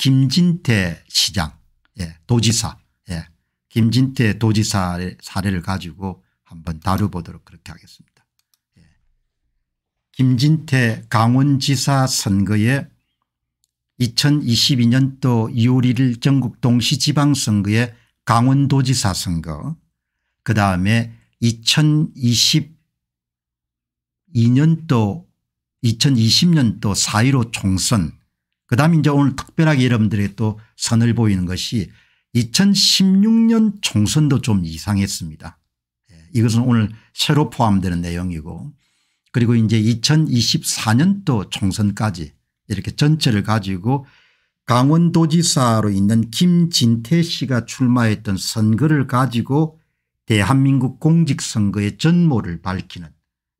김진태 시장 예, 도지사 예, 김진태 도지사의 사례를 가지고 한번 다뤄보도록 그렇게 하겠습니다. 예. 김진태 강원지사 선거에 2022년도 2월 1일 전국 동시지방선거에 강원도지사 선거 그다음에 2022년도 2020년도 4.15 총선 그다음 이제 오늘 특별하게 여러분들의또 선을 보이는 것이 2016년 총선도 좀 이상했습니다. 예, 이것은 오늘 새로 포함되는 내용이고 그리고 이제 2024년도 총선까지 이렇게 전체를 가지고 강원도지사로 있는 김진태 씨가 출마했던 선거를 가지고 대한민국 공직선거의 전모를 밝히는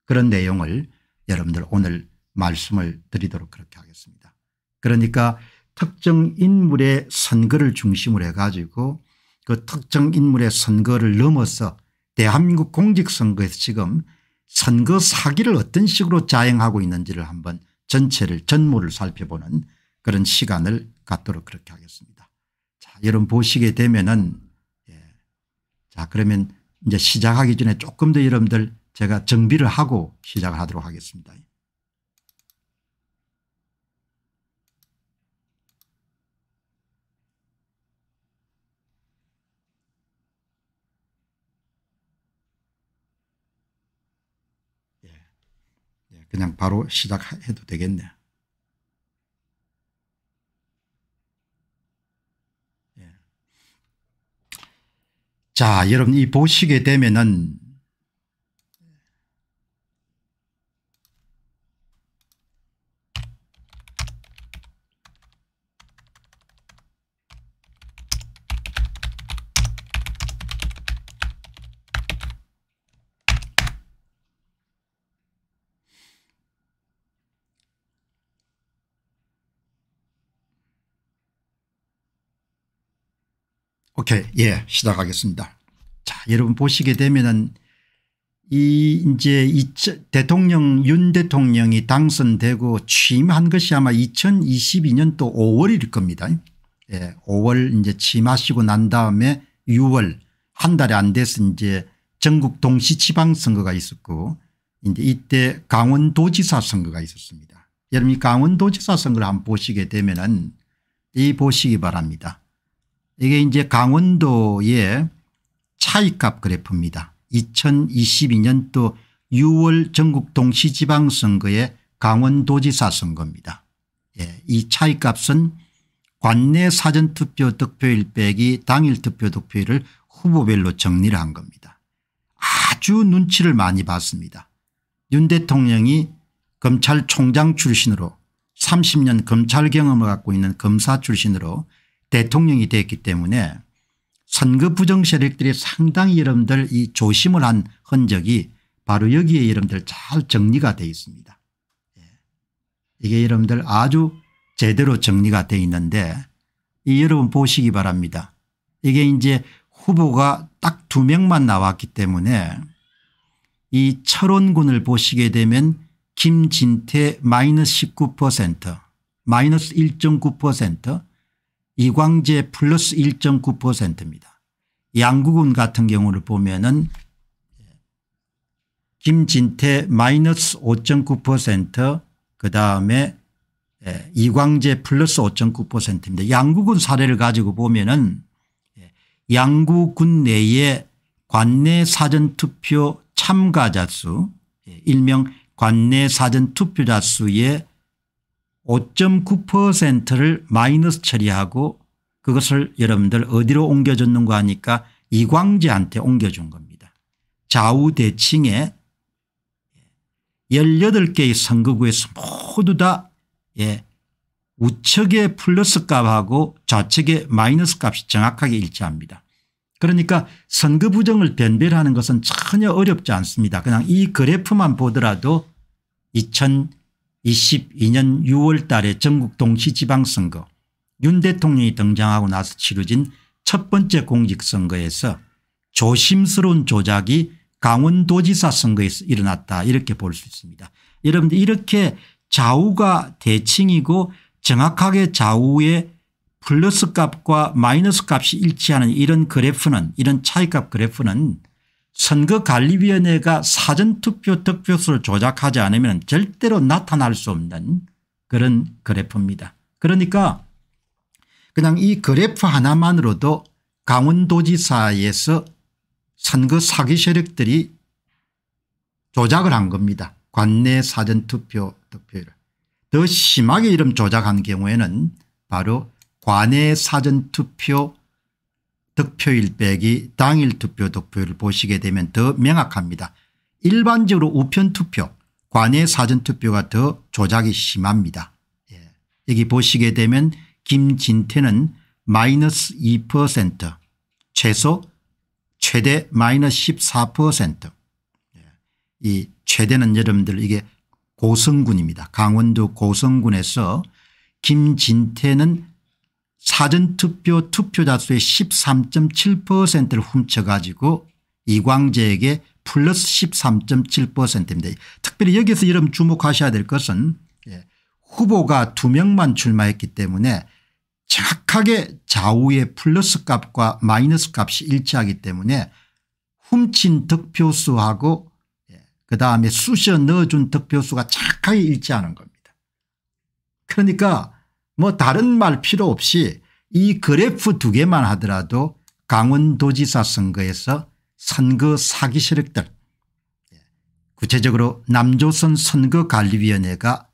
그런 내용을 여러분들 오늘 말씀을 드리도록 그렇게 하겠습니다. 그러니까 특정 인물의 선거를 중심으로 해가지고 그 특정 인물의 선거를 넘어서 대한민국 공직선거에서 지금 선거 사기를 어떤 식으로 자행하고 있는지를 한번 전체를 전모를 살펴보는 그런 시간을 갖도록 그렇게 하겠습니다. 자 여러분 보시게 되면은 예. 자 그러면 이제 시작하기 전에 조금 더 여러분들 제가 정비를 하고 시작을 하도록 하겠습니다. 그냥 바로 시작해도 되겠네. 예. 자, 여러분 이 보시게 되면은 오케이. 예. 시작하겠습니다. 자, 여러분 보시게 되면은 이 이제 이 대통령 윤 대통령이 당선되고 취임한 것이 아마 2022년도 5월일 겁니다. 예, 5월 이제 취임하시고 난 다음에 6월 한 달이 안 돼서 이제 전국 동시 지방선거가 있었고 이제 이때 강원도지사 선거가 있었습니다. 여러분이 강원도지사 선거를 한번 보시게 되면은 이 보시기 바랍니다. 이게 이제 강원도의 차이값 그래프입니다. 2022년도 6월 전국 동시지방선거의 강원도지사 선거입니다. 예, 이 차이값은 관내 사전투표 득표일 빼기 당일 투표 득표율을 후보별로 정리를 한 겁니다. 아주 눈치를 많이 봤습니다. 윤 대통령이 검찰총장 출신으로 30년 검찰 경험을 갖고 있는 검사 출신으로 대통령이 되었기 때문에 선거 부정 세력들이 상당히 여러분들 이 조심을 한 흔적이 바로 여기에 여러분들 잘 정리가 되어 있습니다. 예. 이게 여러분들 아주 제대로 정리가 되어 있는데 이 여러분 보시기 바랍니다. 이게 이제 후보가 딱 두 명만 나왔기 때문에 이 철원군을 보시게 되면 김진태 마이너스 19% 마이너스 1.9% 이광재 플러스 1.9%입니다. 양국은 같은 경우를 보면은 예, 김진태 마이너스 5.9%그 다음에 예, 이광재 플러스 5.9%입니다. 양국은 사례를 가지고 보면은 예, 양국군 내에 관내 사전투표 참가자 수 일명 관내 사전투표자 수의 5.9%를 마이너스 처리하고 그것을 여러분들 어디로 옮겨줬는가 하니까 이광재한테 옮겨준 겁니다. 좌우대칭에 18개의 선거구에서 모두 다 예, 우측의 플러스 값하고 좌측의 마이너스 값이 정확하게 일치합니다. 그러니까 선거 부정을 변별하는 것은 전혀 어렵지 않습니다. 그냥 이 그래프만 보더라도 2000 22년 6월 달에 전국 동시지방선거 윤 대통령이 등장하고 나서 치러진 첫 번째 공직선거에서 조심스러운 조작이 강원도지사 선거에서 일어났다 이렇게 볼 수 있습니다. 여러분들 이렇게 좌우가 대칭이고 정확하게 좌우의 플러스 값과 마이너스 값이 일치하는 이런 그래프는 이런 차이값 그래프는 선거관리위원회가 사전투표 득표수를 조작하지 않으면 절대로 나타날 수 없는 그런 그래프입니다. 그러니까 그냥 이 그래프 하나만으로도 강원도지사에서 선거 사기 세력들이 조작을 한 겁니다. 관내 사전투표 득표율. 더 심하게 이름 조작한 경우에는 바로 관내 사전투표 득표일 빼기 당일 투표 득표율을 보시게 되면 더 명확합니다. 일반적으로 우편투표 관외 사전투표가 더 조작이 심합니다. 예. 여기 보시게 되면 김진태는 마이너스 2% 최소 최대 마이너스 14%이 예. 최대는 여러분들 이게 고성군입니다. 강원도 고성군에서 김진태는 사전투표 투표자 수의 13.7%를 훔쳐가지고 이광재에게 플러스 13.7%입니다. 특별히 여기서 여러분 주목하셔야 될 것은 예, 후보가 두명만 출마했기 때문에 정확하게 좌우의 플러스 값과 마이너스 값이 일치하기 때문에 훔친 득표수하고 예, 그다음에 쑤셔 넣어준 득표수가 착하게 일치하는 겁니다. 그러니까 뭐 다른 말 필요 없이 이 그래프 두 개만 하더라도 강원도지사 선거에서 선거 사기 세력들 예, 구체적으로 남조선 선거관리위원회가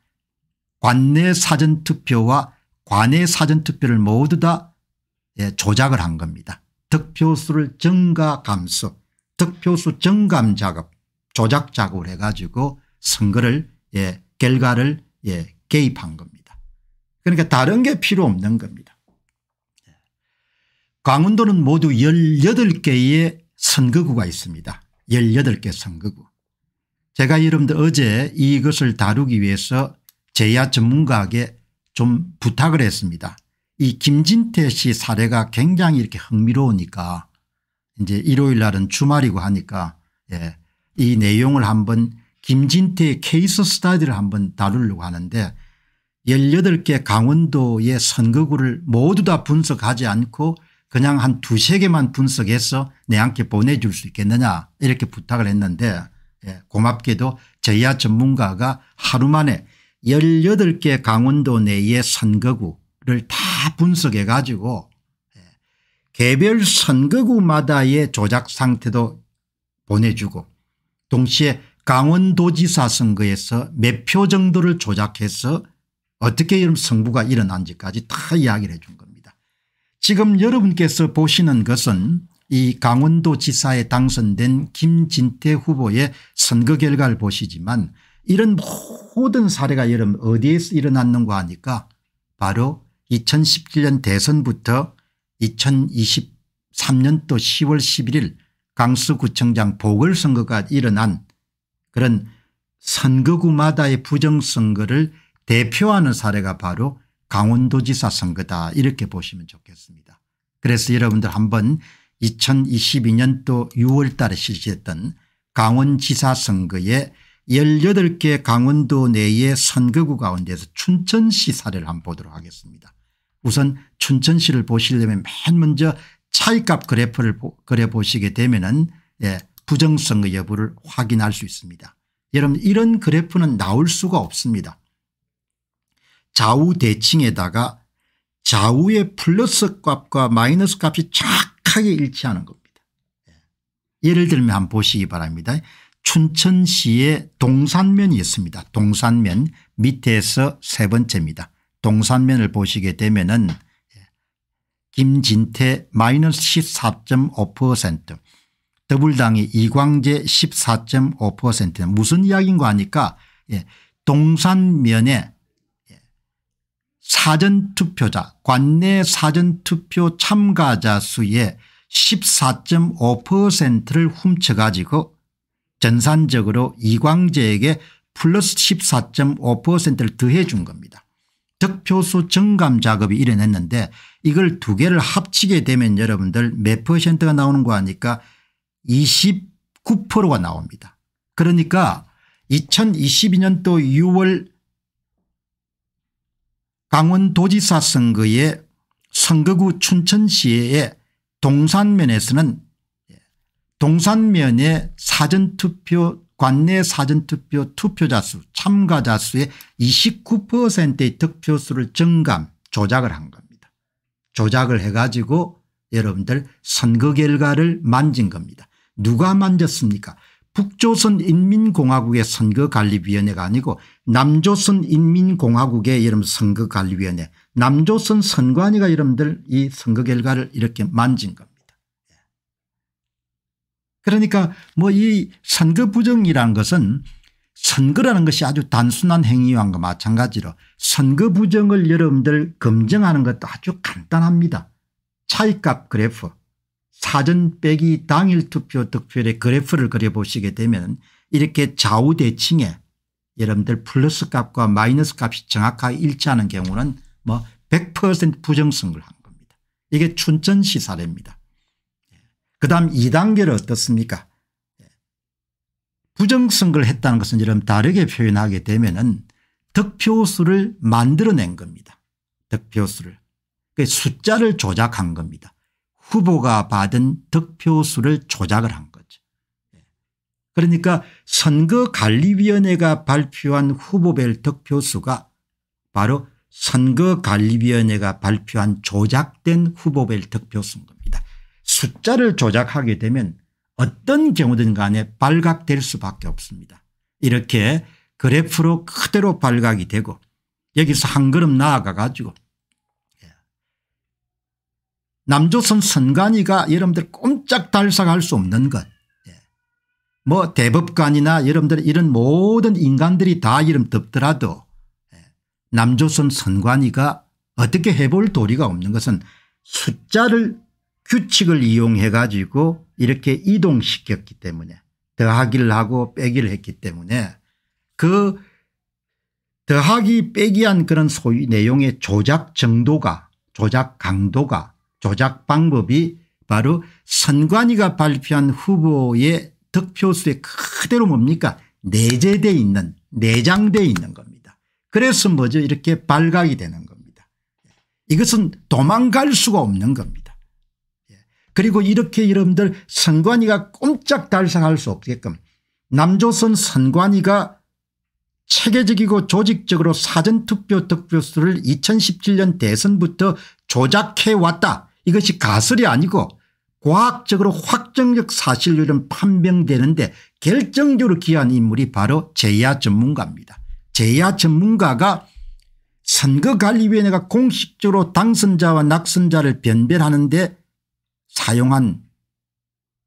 관내 사전투표와 관내 사전투표를 모두 다 예, 조작을 한 겁니다. 득표수를 증가 감소 득표수 증감 작업 조작 작업을 해가지고 선거를 예, 결과를 예, 개입한 겁니다. 그러니까 다른 게 필요 없는 겁니다. 강원도는 모두 18개의 선거구가 있습니다. 18개 선거구. 제가 여러분들 어제 이것을 다루기 위해서 제야 전문가에게 좀 부탁을 했습니다. 이 김진태 씨 사례가 굉장히 이렇게 흥미로우니까 이제 일요일 날은 주말이고 하니까 예, 이 내용을 한번 김진태 케이스 스타디를 한번 다루려고 하는데 18개 강원도의 선거구를 모두 다 분석하지 않고 그냥 한 두세 개만 분석해서 내한테 보내줄 수 있겠느냐 이렇게 부탁을 했는데 예, 고맙게도 저희와 전문가가 하루 만에 18개 강원도 내의 선거구를 다 분석해 가지고 예, 개별 선거구마다의 조작 상태도 보내주고 동시에 강원도지사 선거에서 몇 표 정도를 조작해서 어떻게 이런 성부가 일어난지까지 다 이야기를 해 준 겁니다. 지금 여러분께서 보시는 것은 이 강원도 지사에 당선된 김진태 후보의 선거 결과를 보시지만 이런 모든 사례가 여러분 어디에서 일어났는가 하니까 바로 2017년 대선부터 2023년도 10월 11일 강서구청장 보궐선거가 일어난 그런 선거구마다의 부정선거를 대표하는 사례가 바로 강원도지사 선거다 이렇게 보시면 좋겠습니다. 그래서 여러분들 한번 2022년도 6월 달에 실시했던 강원지사 선거에 18개 강원도 내의 선거구 가운데서 춘천시 사례를 한번 보도록 하겠습니다. 우선 춘천시를 보시려면 맨 먼저 차이값 그래프를 그려보시게 되면 은 예, 부정선거 여부를 확인할 수 있습니다. 여러분 이런 그래프는 나올 수가 없습니다. 좌우 대칭에다가 좌우의 플러스 값과 마이너스 값이 정확하게 일치하는 겁니다. 예. 예를 들면 한번 보시기 바랍니다. 춘천시의 동산면이 있습니다. 동산면 밑에서 세 번째입니다. 동산면을 보시게 되면 은 예, 김진태 마이너스 14.5% 더불당이 이광재 14.5% 무슨 이야기인가 하니까 예, 동산면에 사전투표자 관내 사전투표 참가자 수의 14.5%를 훔쳐가지고 전산적으로 이광재에게 플러스 14.5%를 더해 준 겁니다. 득표수 증감 작업이 일어났는데 이걸 두 개를 합치게 되면 여러분들 몇 퍼센트가 나오는 거 아니까 29%가 나옵니다. 그러니까 2022년도 6월 강원도지사 선거에 선거구 춘천시의 동산면에서는 동산면의 사전투표 관내 사전투표 투표자 수 참가자 수의 29%의 득표수를 증감 조작을 한 겁니다. 조작을 해가지고 여러분들 선거 결과를 만진 겁니다. 누가 만졌습니까 북조선인민공화국의 선거관리위원회가 아니고 남조선 인민공화국의 이름 선거관리위원회 남조선 선관위가 여러분들 이 선거 결과를 이렇게 만진 겁니다. 예. 그러니까 뭐 이 선거 부정이라는 것은 선거라는 것이 아주 단순한 행위와 마찬가지로 선거 부정을 여러분들 검증하는 것도 아주 간단합니다. 차이값 그래프 사전 빼기 당일 투표 득표율의 그래프를 그려보시게 되면 이렇게 좌우대칭에 여러분들 플러스 값과 마이너스 값이 정확하게 일치하는 경우는 뭐 100% 부정선거를 한 겁니다. 이게 춘천시 사례입니다. 그 다음 2단계를 어떻습니까 부정선거를 했다는 것은 여러분 다르게 표현하게 되면 은 득표수를 만들어낸 겁니다. 득표수를. 숫자를 조작한 겁니다. 후보가 받은 득표수를 조작을 한 그러니까 선거관리위원회가 발표한 후보별 득표수가 바로 선거관리위원회가 발표한 조작된 후보별 득표수인 겁니다. 숫자를 조작하게 되면 어떤 경우든 간에 발각될 수밖에 없습니다. 이렇게 그래프로 그대로 발각이 되고 여기서 한 걸음 나아가 가지고 예. 남조선 선관위가 여러분들 꼼짝 달싹할 수 없는 것뭐 대법관이나 여러분들 이런 모든 인간들이 다 이름 덮더라도 예, 남조선 선관위가 어떻게 해볼 도리가 없는 것은 숫자를 규칙을 이용해 가지고 이렇게 이동시켰기 때문에 더하기를 하고 빼기를 했기 때문에 그 더하기 빼기한 그런 소위 내용의 조작 정도가 조작 강도가 조작 방법이 바로 선관위가 발표한 후보의 득표수에 그대로 뭡니까 내재되어 있는 내장되어 있는 겁니다. 그래서 뭐죠 이렇게 발각이 되는 겁니다. 이것은 도망갈 수가 없는 겁니다. 예. 그리고 이렇게 여러분들 선관위가 꼼짝 달싹할 수 없게끔 남조선 선관위가 체계적이고 조직적으로 사전투표 득표수를 2017년 대선부터 조작해왔다. 이것이 가설이 아니고 과학적으로 확정적 사실률은 판명되는데 결정적으로 기여한 인물이 바로 제야 전문가입니다. 제야 전문가가 선거관리위원회가 공식적으로 당선자와 낙선자를 변별하는데 사용한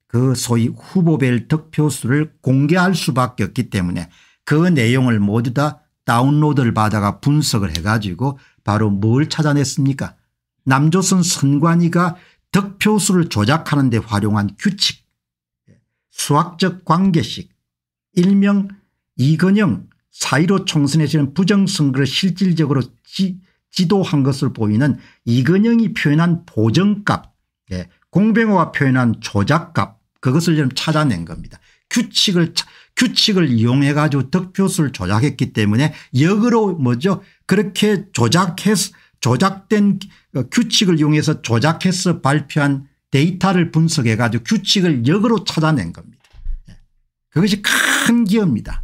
그 소위 후보별 득표수를 공개할 수밖에 없기 때문에 그 내용을 모두 다 다운로드를 받아가 분석을 해가지고 바로 뭘 찾아냈습니까 남조선 선관위가 득표수를 조작하는 데 활용한 규칙 수학적 관계식 일명 이건영 사1로 총선에 지는 부정선거를 실질적으로 지, 도한 것을 보이는 이건영이 표현한 보정값 예, 공병호가 표현한 조작값 그것을 좀 찾아낸 겁니다. 규칙을 규칙을 이용해 가지고 득표수를 조작했기 때문에 역으로 뭐죠 그렇게 조작해서 조작된 규칙을 이용해서 조작해서 발표한 데이터를 분석해 가지고 규칙을 역으로 찾아낸 겁니다. 예. 그것이 큰 기업입니다.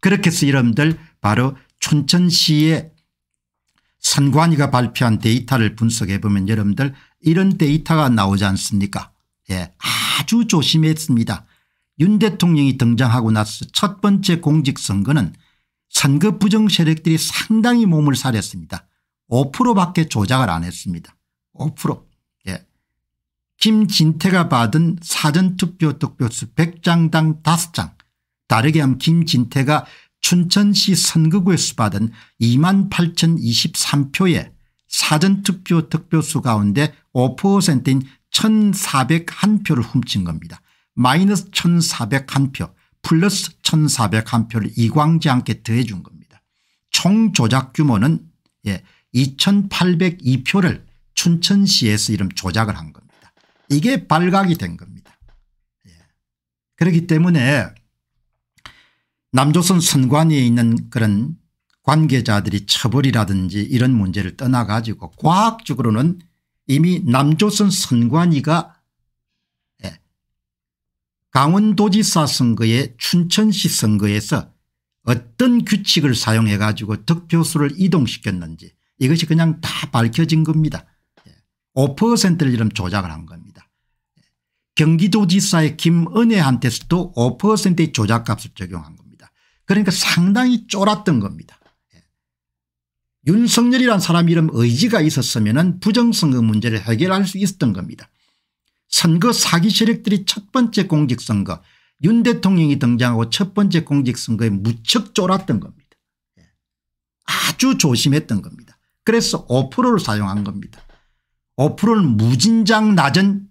그렇게 해서 여러분들 바로 춘천시의 선관위가 발표한 데이터를 분석해 보면 여러분들 이런 데이터가 나오지 않습니까 예, 아주 조심했습니다. 윤 대통령이 등장하고 나서 첫 번째 공직선거는 선거 부정 세력들이 상당히 몸을 사렸습니다. 5%밖에 조작을 안 했습니다. 5%. 예. 김진태가 받은 사전투표 득표수 100장당 5장 다르게 하면 김진태가 춘천시 선거구에서 받은 2만 8 0 2 3표의 사전투표 득표수 가운데 5%인 1401표를 훔친 겁니다. 마이너스 1401표 플러스 1401표를 이광지 않게 더해 준 겁니다. 총 조작 규모는 예, 2802표를 춘천시에서 이름 조작을 한 겁니다. 이게 발각이 된 겁니다. 예. 그렇기 때문에 남조선 선관위에 있는 그런 관계자들이 처벌이라든지 이런 문제를 떠나 가지고 과학적으로는 이미 남조선 선관위가 예. 강원도지사 선거에 춘천시 선거에서 어떤 규칙을 사용해 가지고 득표수를 이동시켰는지 이것이 그냥 다 밝혀진 겁니다. 5%를 예. 이런 조작을 한 겁니다. 예. 경기도지사의 김은혜한테서도 5%의 조작값을 적용한 겁니다. 그러니까 상당히 쫄았던 겁니다. 예. 윤석열이란 사람 이름 의지가 있었으면 부정선거 문제를 해결할 수 있었던 겁니다. 선거 사기 세력들이 첫 번째 공직선거 윤 대통령이 등장하고 첫 번째 공직선거에 무척 쫄았던 겁니다. 아주 조심했던 겁니다. 그래서 어플을 사용한 겁니다. 어플를 무진장 낮은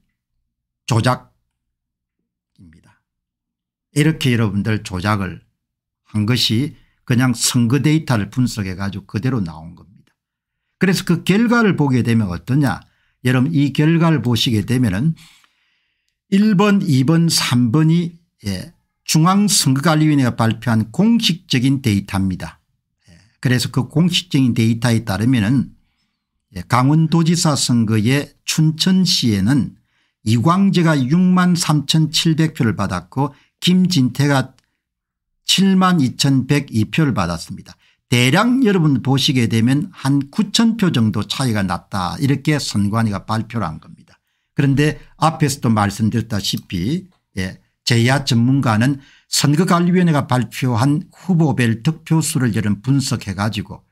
조작입니다. 이렇게 여러분들 조작을 한 것이 그냥 선거 데이터를 분석해 가지고 그대로 나온 겁니다. 그래서 그 결과를 보게 되면 어떠냐 여러분 이 결과를 보시게 되면 은 1번 2번 3번이 예, 중앙선거관리위원회가 발표한 공식적인 데이터입니다. 그래서 그 공식적인 데이터에 따르면 은 예, 강원도지사 선거에 춘천시에는 이광재가 6만 3,700표를 받았고 김진태가 7만 2,102표를 받았습니다. 대략 여러분 보시게 되면 한 9,000표 정도 차이가 났다 이렇게 선관위가 발표를 한 겁니다. 그런데 앞에서도 말씀드렸다시피 예, 제야 전문가는 선거관리위원회가 발표한 후보별 득표수를 여름 분석해 가지고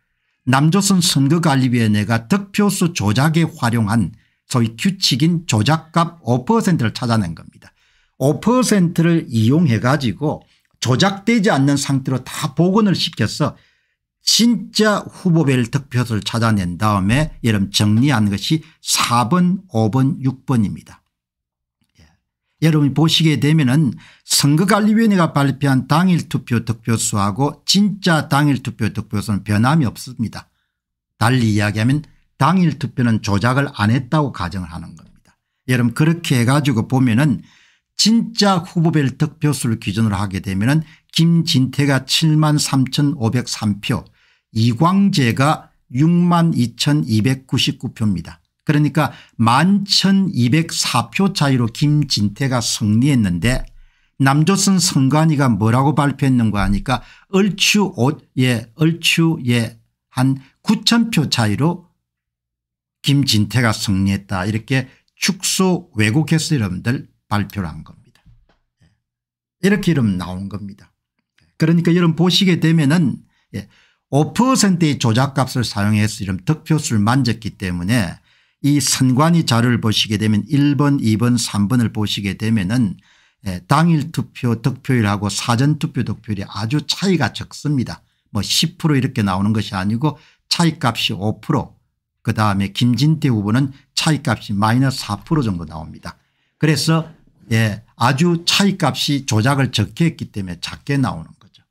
남조선 선거관리위원회가 득표수 조작에 활용한 소위 규칙인 조작값 5%를 찾아낸 겁니다. 5%를 이용해 가지고 조작되지 않는 상태로 다 복원을 시켜서 진짜 후보별 득표수를 찾아낸 다음에 여러분 정리한 것이 4번 5번 6번입니다. 여러분이 보시게 되면은 선거관리위원회가 발표한 당일 투표 득표수하고 진짜 당일 투표 득표수는 변함이 없습니다. 달리 이야기하면 당일 투표는 조작을 안 했다고 가정을 하는 겁니다. 여러분 그렇게 해가지고 보면은 진짜 후보별 득표수를 기준으로 하게 되면은 김진태가 7만 3,503표 이광재가 6만 2,299표입니다. 그러니까 11,204표 차이로 김진태가 승리했는데 남조선 선관위가 뭐라고 발표했는가 하니까 얼추 옷 예, 얼추 예, 한 9,000표 차이로 김진태가 승리했다 이렇게 축소 왜곡해서 여러분들 발표를 한 겁니다. 예. 이렇게 이름 나온 겁니다. 예. 그러니까 여러분 보시게 되면은 5%의 예, 조작값을 사용해서 이런 득표수를 만졌기 때문에 이 선관위 자료를 보시게 되면 1번 2번 3번을 보시게 되면 은 예, 당일 투표 득표율하고 사전 투표 득표율이 아주 차이가 적습니다. 뭐 10% 이렇게 나오는 것이 아니고 차이값이 5%그 다음에 김진태 후보는 차이값이 마이너스 4% 정도 나옵니다. 그래서 예, 아주 차이값이 조작을 적게 했기 때문에 작게 나오는 거죠.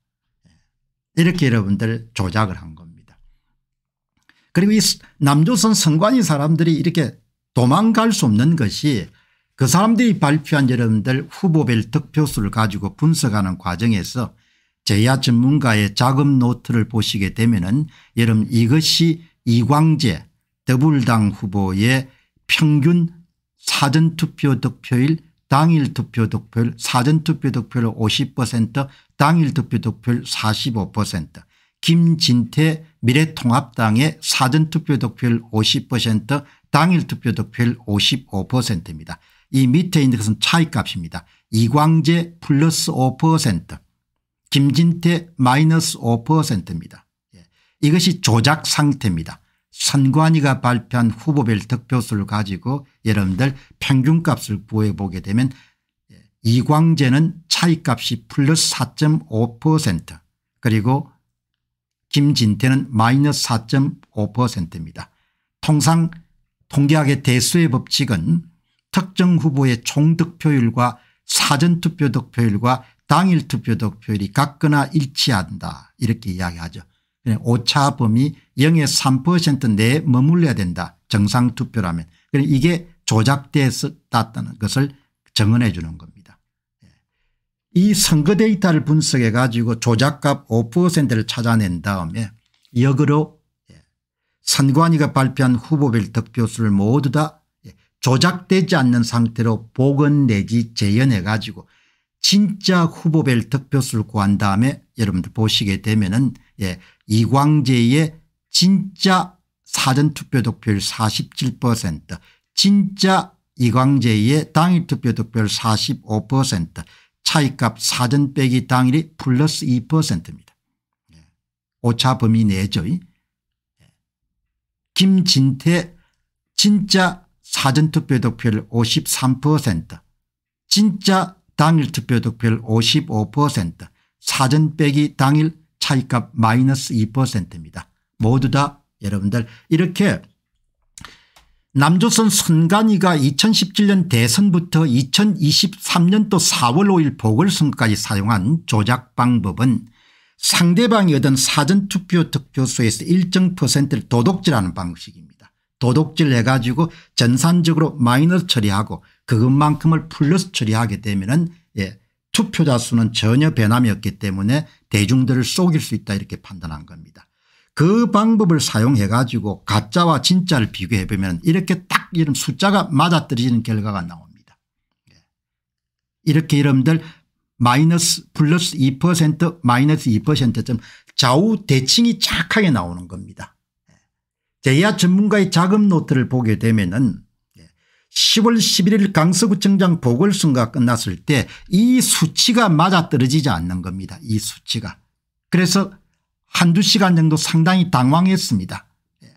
예. 이렇게 여러분들 조작을 한 겁니다. 그리고 이 남조선 선관위 사람들이 이렇게 도망갈 수 없는 것이 그 사람들이 발표한 여러분들 후보별 득표수를 가지고 분석하는 과정에서 제야 전문가의 자금 노트를 보시게 되면 은 여러분 이것이 이광재 더불당 후보의 평균 사전투표 득표일 당일 투표 득표율 사전투표 득표율 50% 당일 투표 득표율 45% 김진태 미래통합당의 사전투표 득표율 50% 당일 투표 득표율 55%입니다. 이 밑에 있는 것은 차이값입니다. 이광재 플러스 5% 김진태 마이너스 5%입니다. 예, 이것이 조작 상태입니다. 선관위가 발표한 후보별 득표수를 가지고 여러분들 평균값을 구해 보게 되면 예, 이광재는 차이값이 플러스 4.5% 그리고 김진태는 마이너스 4.5%입니다. 통상 통계학의 대수의 법칙은 특정 후보의 총득표율과 사전투표 득표율과 당일 투표 득표율이 같거나 일치한다 이렇게 이야기하죠. 오차 범위 0에3% 내에 머물러야 된다 정상투표라면 그러니까 이게 조작됐다는 것을 증언해 주는 겁니다. 이 선거 데이터를 분석해 가지고 조작값 5%를 찾아낸 다음에 역으로 예, 선관위가 발표한 후보별 득표수를 모두 다 예, 조작되지 않는 상태로 복원 내지 재현해 가지고 진짜 후보별 득표수를 구한 다음에 여러분들 보시게 되면은 예, 이광재의 진짜 사전투표 득표율 47% 진짜 이광재의 당일투표 득표율 45% 차익값 사전 빼기 당일이 플러스 2%입니다. 예. 오차 범위 내죠. 예. 김진태 진짜 사전투표 득표율 53% 진짜 당일 투표 득표율 55% 사전 빼기 당일 차익값 마이너스 2%입니다. 모두 다 여러분들 이렇게 남조선 선관위가 2017년 대선부터 2023년도 4월 5일 보궐선거까지 사용한 조작 방법은 상대방이 얻은 사전투표 득표수에서 일정 퍼센트를 도둑질하는 방식입니다. 도둑질 해가지고 전산적으로 마이너스 처리하고 그것만큼을 플러스 처리하게 되면 은 예, 투표자 수는 전혀 변함이 없기 때문에 대중들을 속일 수 있다 이렇게 판단한 겁니다. 그 방법을 사용해 가지고 가짜와 진짜를 비교해 보면 이렇게 딱 이런 숫자가 맞아떨어지는 결과가 나옵니다. 예. 이렇게 여러분들 마이너스 플러스 2% 마이너스 2%쯤 좌우 대칭이 착하게 나오는 겁니다. 예. 제야 전문가의 자금 노트를 보게 되면은 10월 예, 11일 강서구청장 보궐선거가 끝났을 때 이 수치가 맞아떨어지지 않는 겁니다. 이 수치가. 그래서 한두 시간 정도 상당히 당황했습니다. 예.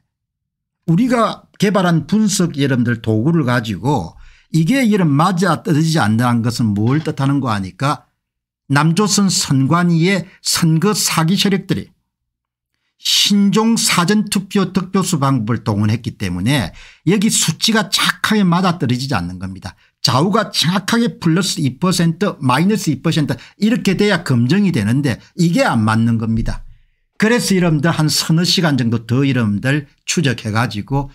우리가 개발한 분석 여러분들 도구를 가지고 이게 이런 맞아 떨어지지 않는 것은 뭘 뜻하는 거 아니까 남조선 선관위의 선거 사기 세력들이 신종 사전투표 득표수 방법을 동원했기 때문에 여기 수치가 착하게 맞아떨어지지 않는 겁니다. 좌우가 정확하게 플러스 2% 마이너스 2% 이렇게 돼야 검증이 되는데 이게 안 맞는 겁니다. 그래서 이름들 한 서너 시간 정도 더 이름들 추적해 가지고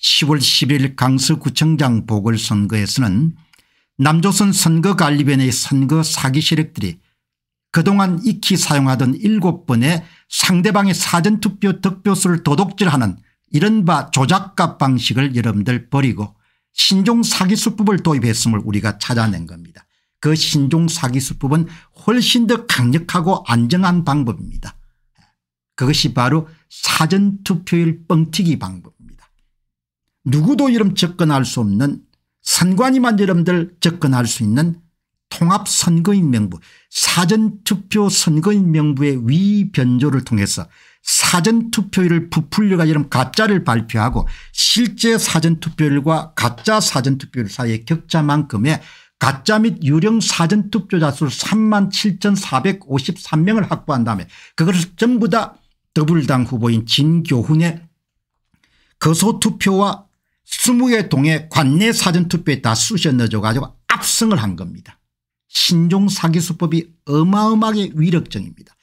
10월 10일 강서구청장 보궐선거에서는 남조선 선거관리위원회의 선거 사기 세력들이 그동안 익히 사용하던 7번의 상대방의 사전투표 득표수를 도둑질하는 이른바 조작값 방식을 여러분들 버리고 신종 사기 수법을 도입했음을 우리가 찾아낸 겁니다. 그 신종 사기 수법은 훨씬 더 강력하고 안정한 방법입니다. 그것이 바로 사전투표율 뻥튀기 방법입니다. 누구도 여름 접근할 수 없는 선관위만 여러분들 접근할 수 있는 통합선거인 명부 사전투표 선거인 명부의 위변조를 통해서 사전투표율을 부풀려가 여름 가짜를 발표하고 실제 사전투표율과 가짜 사전투표율 사이의 격차만큼의 가짜 및 유령 사전투표자 수3 7,453명을 확보한 다음에 그것을 전부 다 더불당 후보인 진교훈의 거소투표와 20개 동의 관내 사전투표에 다 쑤셔 넣어줘가지고 압승을 한 겁니다. 신종 사기수법이 어마어마하게 위력적입니다.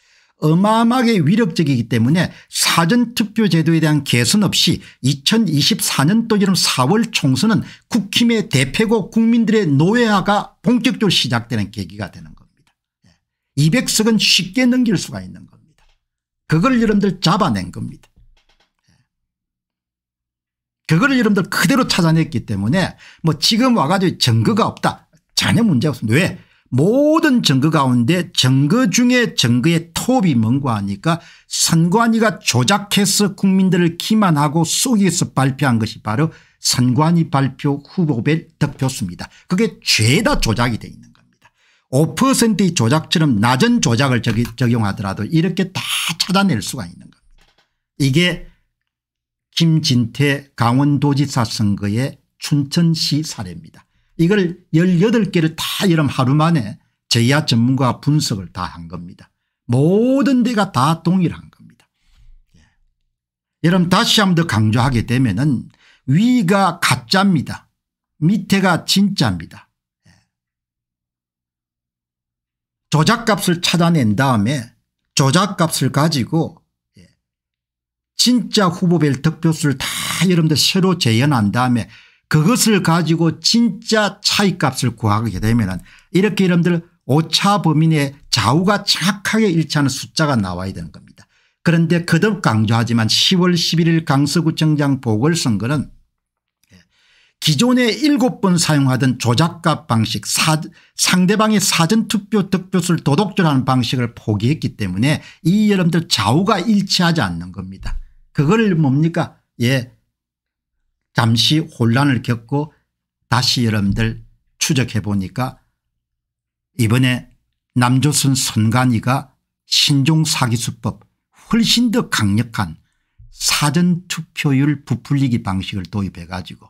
어마어마하게 위력적이기 때문에 사전투표 제도에 대한 개선 없이 2 0 2 4년도 여름 4월 총선은 국힘의 대표고 국민들의 노예화가 본격적으로 시작되는 계기가 되는 겁니다. 200석은 예. 쉽게 넘길 수가 있는 겁니다. 그걸 여러분들 잡아낸 겁니다. 그걸 여러분들 그대로 찾아냈기 때문에 뭐 지금 와가지고 증거가 없다. 전혀 문제 없습니다. 왜? 모든 증거 가운데 증거 중에 증거의 톱이 뭔고 하니까 선관위가 조작해서 국민들을 기만하고 속여서 발표한 것이 바로 선관위 발표 후보별 득표수입니다. 그게 죄다 조작이 돼 있는 5%의 조작처럼 낮은 조작을 적용하더라도 이렇게 다 찾아낼 수가 있는 겁니다. 이게 김진태 강원도지사 선거의 춘천시 사례입니다. 이걸 18개를 다 이름 하루 만에 제야 전문가가 분석을 다 한 겁니다. 모든 데가 다 동일한 겁니다. 예. 여러분 다시 한번 더 강조하게 되면 은 위가 가짜입니다. 밑에가 진짜입니다. 조작값을 찾아낸 다음에 조작값을 가지고 예, 진짜 후보별 득표수를 다 여러분들 새로 재현한 다음에 그것을 가지고 진짜 차이값을 구하게 되면 이렇게 여러분들 오차 범위 내 좌우가 정확하게 일치하는 숫자가 나와야 되는 겁니다. 그런데 거듭 강조하지만 10월 11일 강서구청장 보궐선거는 기존에 7번 사용하던 조작값 방식 사, 상대방의 사전투표 득표수를 도둑질하는 방식을 포기했기 때문에 이 여러분들 좌우가 일치하지 않는 겁니다. 그걸 뭡니까 예 잠시 혼란을 겪고 다시 여러분들 추적해 보니까 이번에 남조선 선관위가 신종 사기수법 훨씬 더 강력한 사전투표율 부풀리기 방식을 도입해 가지고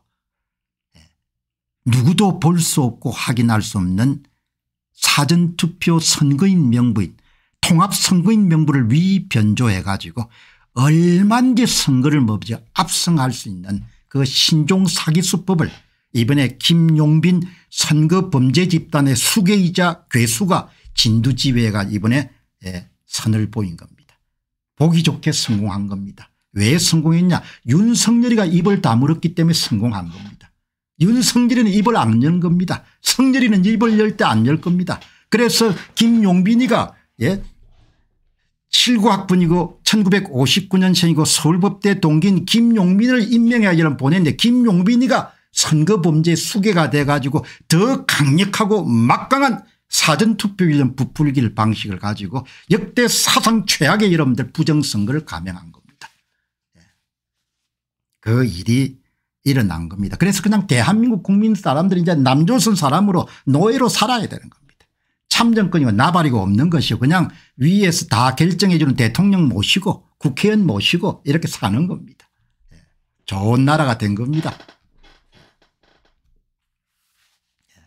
누구도 볼 수 없고 확인할 수 없는 사전투표 선거인 명부인 통합선거인 명부를 위변조해 가지고 얼만지 선거를 먼저 압승할 수 있는 그 신종 사기수법을 이번에 김용빈 선거범죄집단의 수괴이자 괴수가 진두지회가 이번에 예, 선을 보인 겁니다. 보기 좋게 성공한 겁니다. 왜 성공했냐 윤석열이가 입을 다물었기 때문에 성공한 겁니다. 윤성길이는 입을 안연 겁니다. 성길이는 입을 열 때 안 열 겁니다. 그래서 김용빈이가 예 79학번이고 1959년생이고 서울법대 동기인 김용민을 임명해야지는 보냈는데 김용빈이가 선거범죄 수개가 돼가지고 더 강력하고 막강한 사전투표일련 부풀길 방식을 가지고 역대 사상 최악의 여러분들 부정선거를 감행한 겁니다. 예. 그 일이 일어난 겁니다. 그래서 그냥 대한민국 국민 사람들이 이제 남조선 사람으로 노예로 살아야 되는 겁니다. 참정권이고 나발이고 없는 것이고 그냥 위에서 다 결정해 주는 대통령 모시고 국회의원 모시고 이렇게 사는 겁니다. 예, 좋은 나라가 된 겁니다.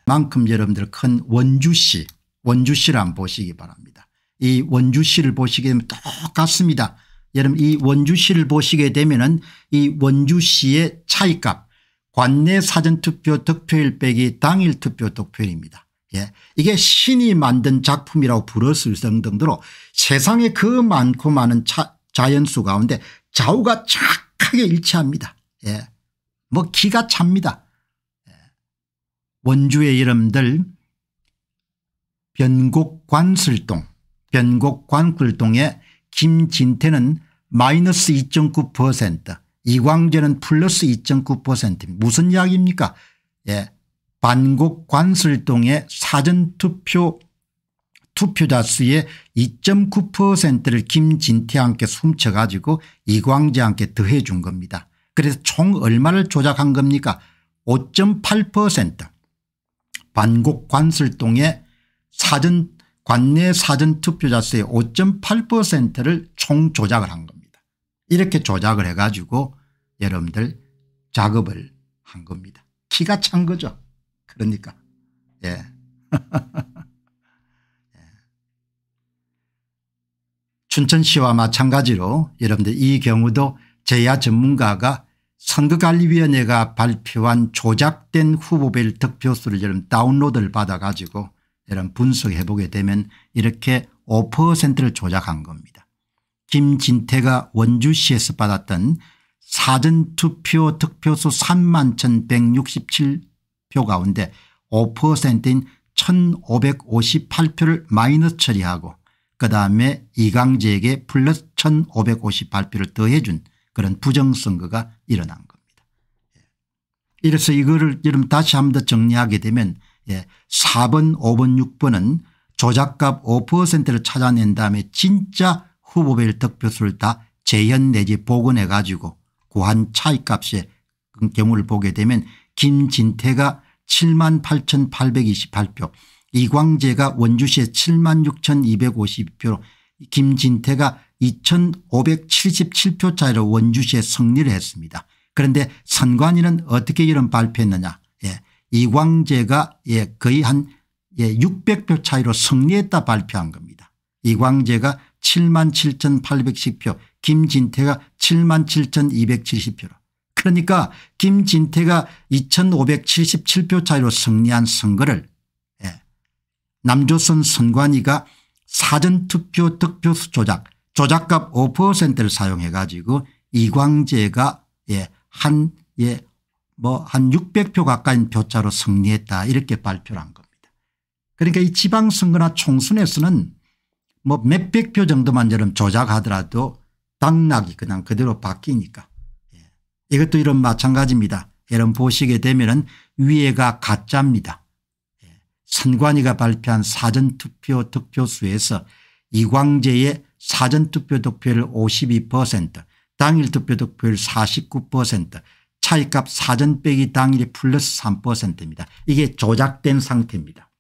만큼 여러분들 큰 원주시 원주시를 한번 보시기 바랍니다. 이 원주시를 보시게 되면 똑같습니다. 여러분 이 원주시를 보시게 되면 은이 원주시의 차이값 관내 사전투표 득표일 빼기 당일 투표 득표일입니다. 예. 이게 신이 만든 작품이라고 부르을 정도로 세상에 그 많고 많은 차, 자연수 가운데 좌우가 착하게 일치합니다. 예. 뭐 기가 찹니다. 예. 원주의 이름들 변곡관술동 변곡관굴동의 김진태는 마이너스 2.9% 이광재는 플러스 2.9% 무슨 이야기입니까 예. 반곡 관설동의 사전투표 투표자 수의 2.9%를 김진태한테 숨쳐가지고 이광재한테 더해 준 겁니다. 그래서 총 얼마를 조작한 겁니까 5.8% 반곡 관설동의 사전 관내 사전투표자수의 5.8%를 총조작을 한 겁니다. 이렇게 조작을 해가지고 여러분들 작업을 한 겁니다. 키가 찬 거죠. 그러니까 예. 예. 춘천시와 마찬가지로 여러분들 이 경우도 제야 전문가가 선거관리위원회가 발표한 조작된 후보별 득표수를 여러분 다운로드를 받아가지고 이런 분석해 보게 되면 이렇게 5%를 조작한 겁니다. 김진태가 원주시에서 받았던 사전투표 특표수 3만 1167표 가운데 5%인 1558표를 마이너스 처리하고 그다음에 이강재에게 플러스 1558표를 더해 준 그런 부정선거가 일어난 겁니다. 예. 이래서 이거를 여러분 다시 한 번 더 정리하게 되면 예, 4번 5번 6번은 조작값 5%를 찾아낸 다음에 진짜 후보별 득표수를 다 재현 내지 복원해 가지고 고한 차익값의 그 경우를 보게 되면 김진태가 7만 8,828표 이광재가 원주시에 7만 6 2 5 0표로 김진태가 2,577표 차이로 원주시에 승리를 했습니다. 그런데 선관위는 어떻게 이런 발표했느냐 이광재가 예 거의 한예 600표 차이로 승리했다 발표한 겁니다. 이광재가 7만 7,810표 김진태가 7만 7,270표로 그러니까 김진태가 2,577표 차이로 승리한 선거를 예. 남조선 선관위가 사전투표 득표수 조작 조작값 5%를 사용해 가지고 이광재가 예, 한 예, 뭐한 600표 가까이 표차로 승리했다 이렇게 발표를 한 겁니다. 그러니까 이 지방선거나 총선에서는 뭐 몇백 표 정도만 저런 조작하더라도 당락이 그냥 그대로 바뀌니까 예. 이것도 이런 마찬가지입니다. 여러분 보시게 되면 은 위에가 가짜입니다. 예. 선관위가 발표한 사전투표 득표수에서 이광재의 사전투표 득표율 52% 당일투표 득표율 49% 차익값 사전 빼기 당일이 플러스 3%입니다. 이게 조작된 상태입니다.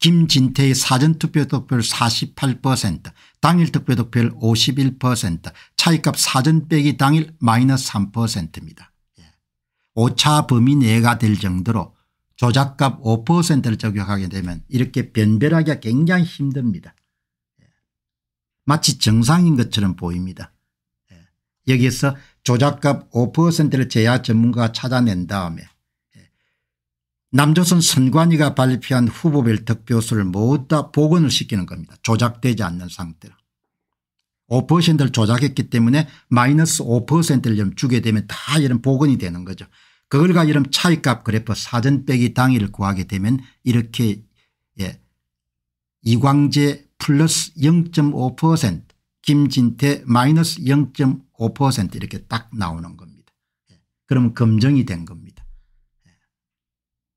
김진태의 사전투표 득표율 48% 당일 투표 득표율 51% 차익값 사전 빼기 당일 마이너스 3%입니다. 예. 오차 범위 내가 될 정도로 조작값 5%를 적용하게 되면 이렇게 변별하기가 굉장히 힘듭니다. 예. 마치 정상인 것처럼 보입니다. 예. 여기에서 조작값 5%를 제야 전문가가 찾아낸 다음에 남조선 선관위가 발표한 후보별 득표수를 모두 다 복원을 시키는 겁니다. 조작되지 않는 상태로. 5%를 조작했기 때문에 마이너스 5%를 주게 되면 다 이런 복원이 되는 거죠. 그걸 가 이런 차이값 그래프 사전 빼기 당일을 구하게 되면 이렇게 예. 이광재 플러스 0.5% 김진태 마이너스 0.5% 5% 이렇게 딱 나오는 겁니다. 예. 그럼 검증이 된 겁니다. 예.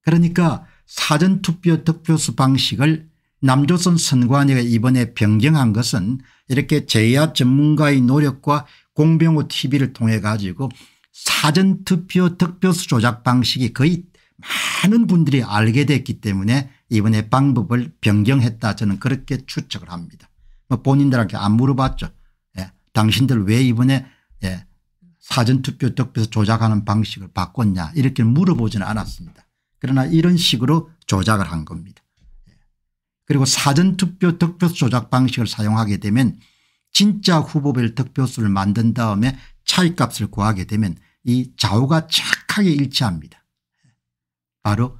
그러니까 사전투표 득표수 방식을 남조선 선관위가 이번에 변경한 것은 이렇게 제야 전문가의 노력과 공병호 tv를 통해 가지고 사전투표 득표수 조작 방식이 거의 많은 분들이 알게 됐기 때문에 이번에 방법을 변경했다 저는 그렇게 추측을 합니다. 뭐 본인들한테 안 물어봤죠. 당신들 왜 이번에 예, 사전투표 득표에서 조작하는 방식을 바꿨냐 이렇게 물어보지는 않았습니다. 그러나 이런 식으로 조작을 한 겁니다. 예. 그리고 사전투표 득표수 조작 방식을 사용하게 되면 진짜 후보별 득표수를 만든 다음에 차이값을 구하게 되면 이 좌우가 착하게 일치합니다. 예. 바로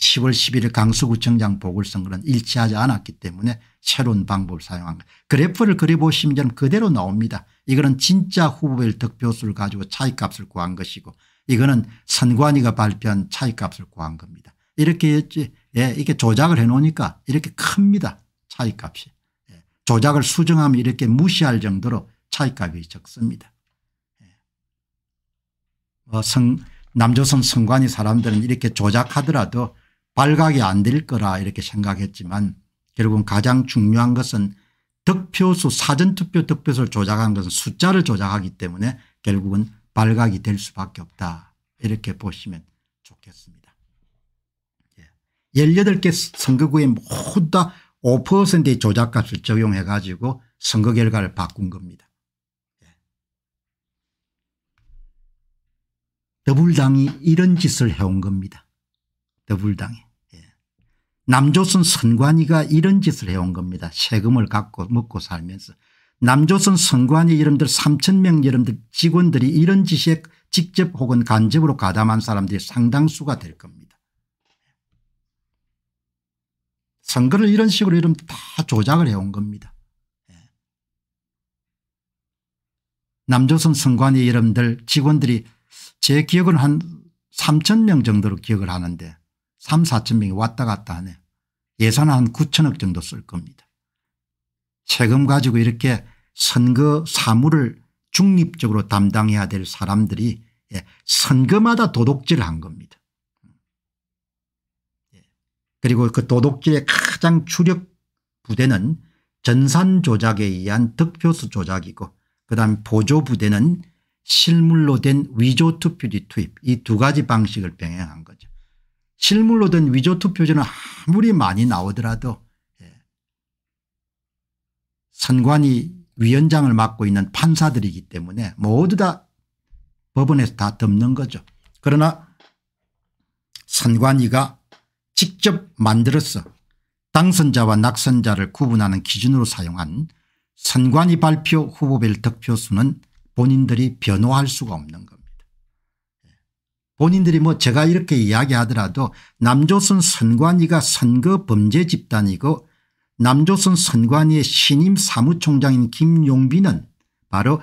10월 11일 강서구청장 보궐선거는 일치하지 않았기 때문에 새로운 방법을 사용한 것. 그래프를 그려보시면 그대로 나옵니다. 이거는 진짜 후보별 득표수를 가지고 차이값을 구한 것이고 이거는 선관위가 발표한 차이값을 구한 겁니다. 이렇게 했지 예, 이렇게 조작을 해놓으니까 이렇게 큽니다. 차이값이. 예, 조작을 수정하면 이렇게 무시할 정도로 차이값이 적습니다. 예. 어, 성, 남조선 선관위 사람들은 이렇게 조작하더라도 발각이 안 될 거라 이렇게 생각했지만 결국은 가장 중요한 것은 득표수 사전투표 득표수를 조작한 것은 숫자를 조작하기 때문에 결국은 발각이 될 수밖에 없다 이렇게 보시면 좋겠습니다. 18개 예. 선거구에 모두 다 5%의 조작값을 적용해 가지고 선거 결과를 바꾼 겁니다. 예. 더불당이 이런 짓을 해온 겁니다. 더불당에. 예. 남조선 선관위가 이런 짓을 해온 겁니다. 세금을 갖고 먹고 살면서. 남조선 선관위 여러분들 3천 명 여러분들 직원들이 이런 짓에 직접 혹은 간접으로 가담한 사람들이 상당수가 될 겁니다. 선거를 이런 식으로 이런 다 조작을 해온 겁니다. 예. 남조선 선관위 여러분들 직원들이 제 기억은 한 3천 명 정도로 기억을 하는데 3, 4천 명이 왔다 갔다 하네 예산 한 9천억 정도 쓸 겁니다. 세금 가지고 이렇게 선거 사무를 중립적으로 담당해야 될 사람들이 예, 선거마다 도둑질을 한 겁니다. 예. 그리고 그 도둑질의 가장 주력 부대는 전산 조작에 의한 득표수 조작이고 그다음 보조 부대는 실물로 된 위조 투표지 투입 이 두 가지 방식을 병행한 거죠. 실물로 된 위조 투표제는 아무리 많이 나오더라도 예, 선관위 위원장을 맡고 있는 판사들이기 때문에 모두 다 법원에서 다 덮는 거죠. 그러나 선관위가 직접 만들어서 당선자와 낙선자를 구분하는 기준으로 사용한 선관위 발표 후보별 득표수는 본인들이 변호할 수가 없는 겁니다. 본인들이 뭐 제가 이렇게 이야기하더라도 남조선 선관위가 선거 범죄 집단이고 남조선 선관위의 신임 사무총장인 김용빈은 바로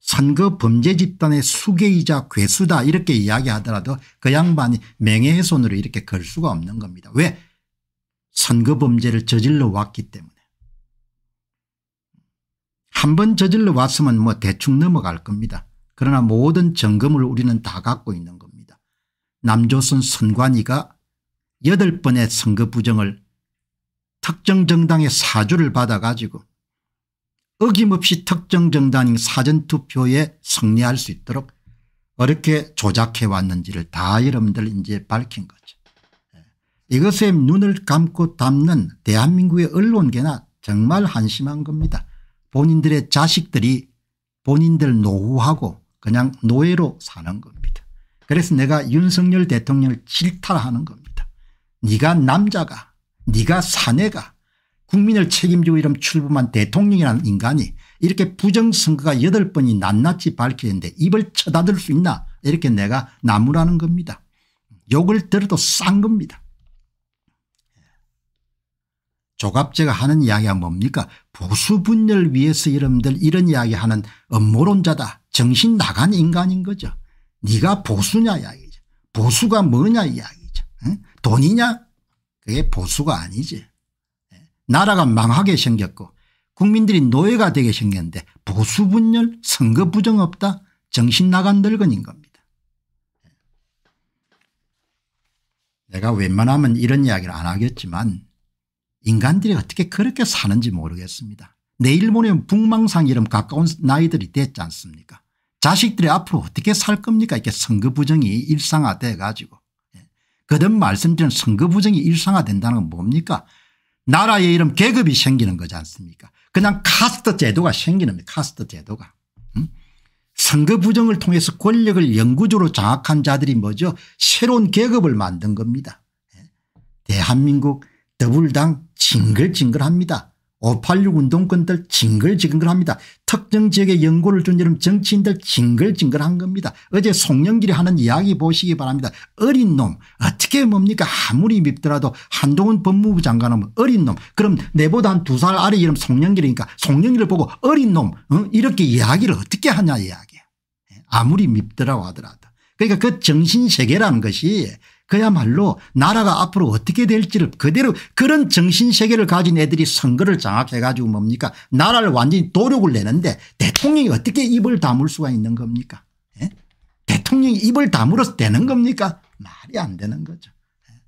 선거 범죄 집단의 수괴이자 괴수다 이렇게 이야기하더라도 그 양반이 명예훼손으로 이렇게 걸 수가 없는 겁니다. 왜? 선거 범죄를 저질러 왔기 때문에. 한 번 저질러 왔으면 뭐 대충 넘어갈 겁니다. 그러나 모든 점검을 우리는 다 갖고 있는 겁니다. 남조선 선관위가 8번의 선거 부정을 특정 정당의 사주를 받아가지고 어김없이 특정 정당인 사전투표에 승리할 수 있도록 어렵게 조작해 왔는지를 다 여러분들 이제 밝힌 거죠. 예. 이것에 눈을 감고 담는 대한민국의 언론계나 정말 한심한 겁니다. 본인들의 자식들이 본인들 노후하고 그냥 노예로 사는 겁니다. 그래서 내가 윤석열 대통령을 질타하는 겁니다. 네가 남자가 네가 사내가 국민을 책임지고 이름 출범한 대통령이라는 인간이 이렇게 부정선거가 8번이 낱낱이 밝히는데 입을 쳐다들 수 있나 이렇게 내가 나무라는 겁니다. 욕을 들어도 싼 겁니다. 조갑제가 하는 이야기가 뭡니까 보수 분열 위해서 이름들 이런 이야기하는 음모론자다 정신 나간 인간인 거죠. 네가 보수냐 이야기죠. 보수가 뭐냐 이야기죠. 돈이냐? 그게 보수가 아니지. 예? 나라가 망하게 생겼고 국민들이 노예가 되게 생겼는데 보수 분열 선거 부정 없다 정신 나간 늙은인 겁니다. 예? 내가 웬만하면 이런 이야기를 안 하겠지만 인간들이 어떻게 그렇게 사는지 모르겠습니다. 내일 모레면 북망상 이름 가까운 나이들이 됐지 않습니까 자식들이 앞으로 어떻게 살 겁니까 이렇게 선거 부정이 일상화돼 가지고 예. 거듭 말씀드린 선거 부정이 일상화된다는 건 뭡니까 나라의 이름 계급이 생기는 거지 않습니까 그냥 카스트 제도가 생기는 겁니다 카스트 제도가 음? 선거 부정을 통해서 권력을 영구적으로 장악한 자들이 뭐죠 새로운 계급을 만든 겁니다 예. 대한민국 더불당 징글징글합니다 586 어, 운동권들 징글징글합니다. 특정 지역의 연고를 준 이름 정치인들 징글징글한 겁니다. 어제 송영길이 하는 이야기 보시기 바랍니다. 어린 놈 어떻게 아, 뭡니까 아무리 밉더라도 한동훈 법무부 장관은 뭐 어린 놈 그럼 내보다 한 두 살 아래 이름 송영길이니까 송영길을 보고 어린 놈 어? 이렇게 이야기를 어떻게 하냐 이야기 예, 아무리 밉더라고 하더라도 그러니까 그 정신세계라는 것이 그야말로 나라가 앞으로 어떻게 될지를 그대로 그런 정신세계를 가진 애들이 선거를 장악해 가지고 뭡니까 나라를 완전히 도륙을 내는데 대통령이 어떻게 입을 다물 수가 있는 겁니까 예? 대통령이 입을 다물어서 되는 겁니까 말이 안 되는 거죠 예?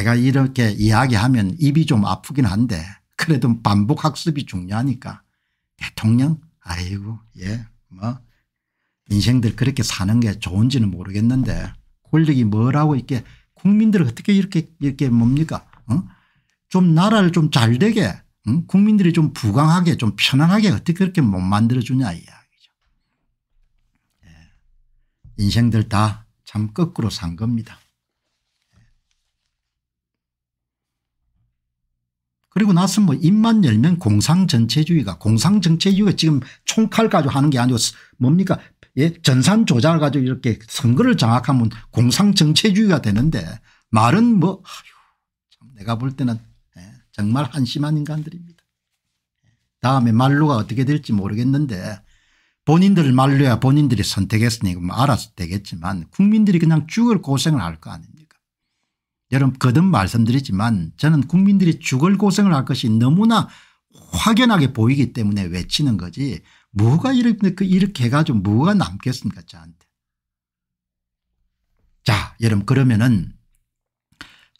내가 이렇게 이야기하면 입이 좀 아프긴 한데 그래도 반복학습이 중요하니까 대통령 아이고 예뭐 인생들 그렇게 사는 게 좋은지는 모르겠는데 권력이 뭐라고 이렇게 국민들을 어떻게 이렇게 이렇게 뭡니까 응? 어? 좀 나라를 좀 잘 되게 응? 어? 국민들이 좀 부강하게 좀 편안하게 어떻게 그렇게 못 만들어주냐 이야기죠. 예. 인생들 다 참 거꾸로 산 겁니다. 예. 그리고 나서 뭐 입만 열면 공상정체주의가 공상정체주의가 지금 총칼 가지고 하는 게 아니고 뭡니까 예? 전산 조작을 가지고 이렇게 선거를 장악하면 공상정체주의가 되는데 말은 뭐 아휴, 내가 볼 때는 예, 정말 한심한 인간들입니다. 다음에 말로가 어떻게 될지 모르겠는데 본인들 말로야 본인들이 선택했으니뭐 알아서 되겠지만 국민들이 그냥 죽을 고생을 할 거 아닙니까 여러분 거듭 말씀드리지만 저는 국민들이 죽을 고생을 할 것이 너무나 확연하게 보이기 때문에 외치는 거지 뭐가 이렇게 그 이렇게 해가지고 뭐가 남겠습니까 저한테. 자 여러분 그러면은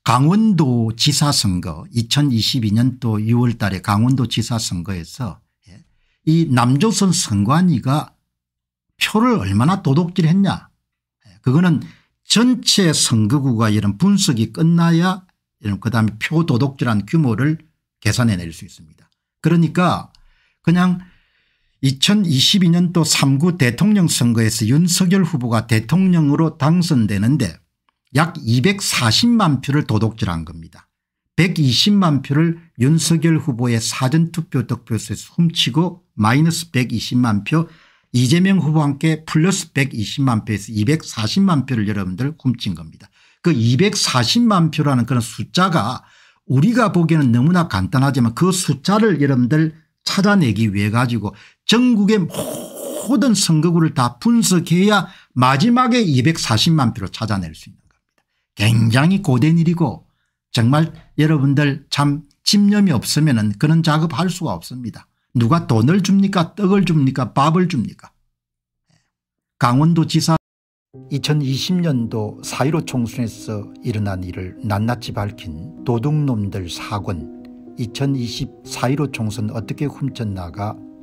강원도 지사선거 2022년도 6월 달에 강원도 지사선거에서 예, 이 남조선 선관위가 표를 얼마나 도둑질했냐 예, 그거는 전체 선거구가 이런 분석이 끝나야 이런 그다음에 표 도둑질한 규모를 계산해낼 수 있습니다. 그러니까 그냥 2022년도 3구 대통령 선거에서 윤석열 후보가 대통령으로 당선되는데 약 240만 표를 도둑질한 겁니다. 120만 표를 윤석열 후보의 사전투표 득표수에서 훔치고 마이너스 120만 표 이재명 후보와 함께 플러스 120만 표에서 240만 표를 여러분들 훔친 겁니다. 그 240만 표라는 그런 숫자가 우리가 보기에는 너무나 간단하지만 그 숫자를 여러분들 찾아내기 위해 가지고 전국의 모든 선거구를 다 분석해야 마지막에 240만 표를 찾아낼 수 있는 겁니다. 굉장히 고된 일이고 정말 여러분들 참 집념이 없으면 그런 작업할 수가 없습니다. 누가 돈을 줍니까 떡을 줍니까 밥을 줍니까 강원도 지사 2020년도 4.15 총선에서 일어난 일을 낱낱이 밝힌 도둑놈들 사권 2020 4.15 총선 어떻게 훔쳤나가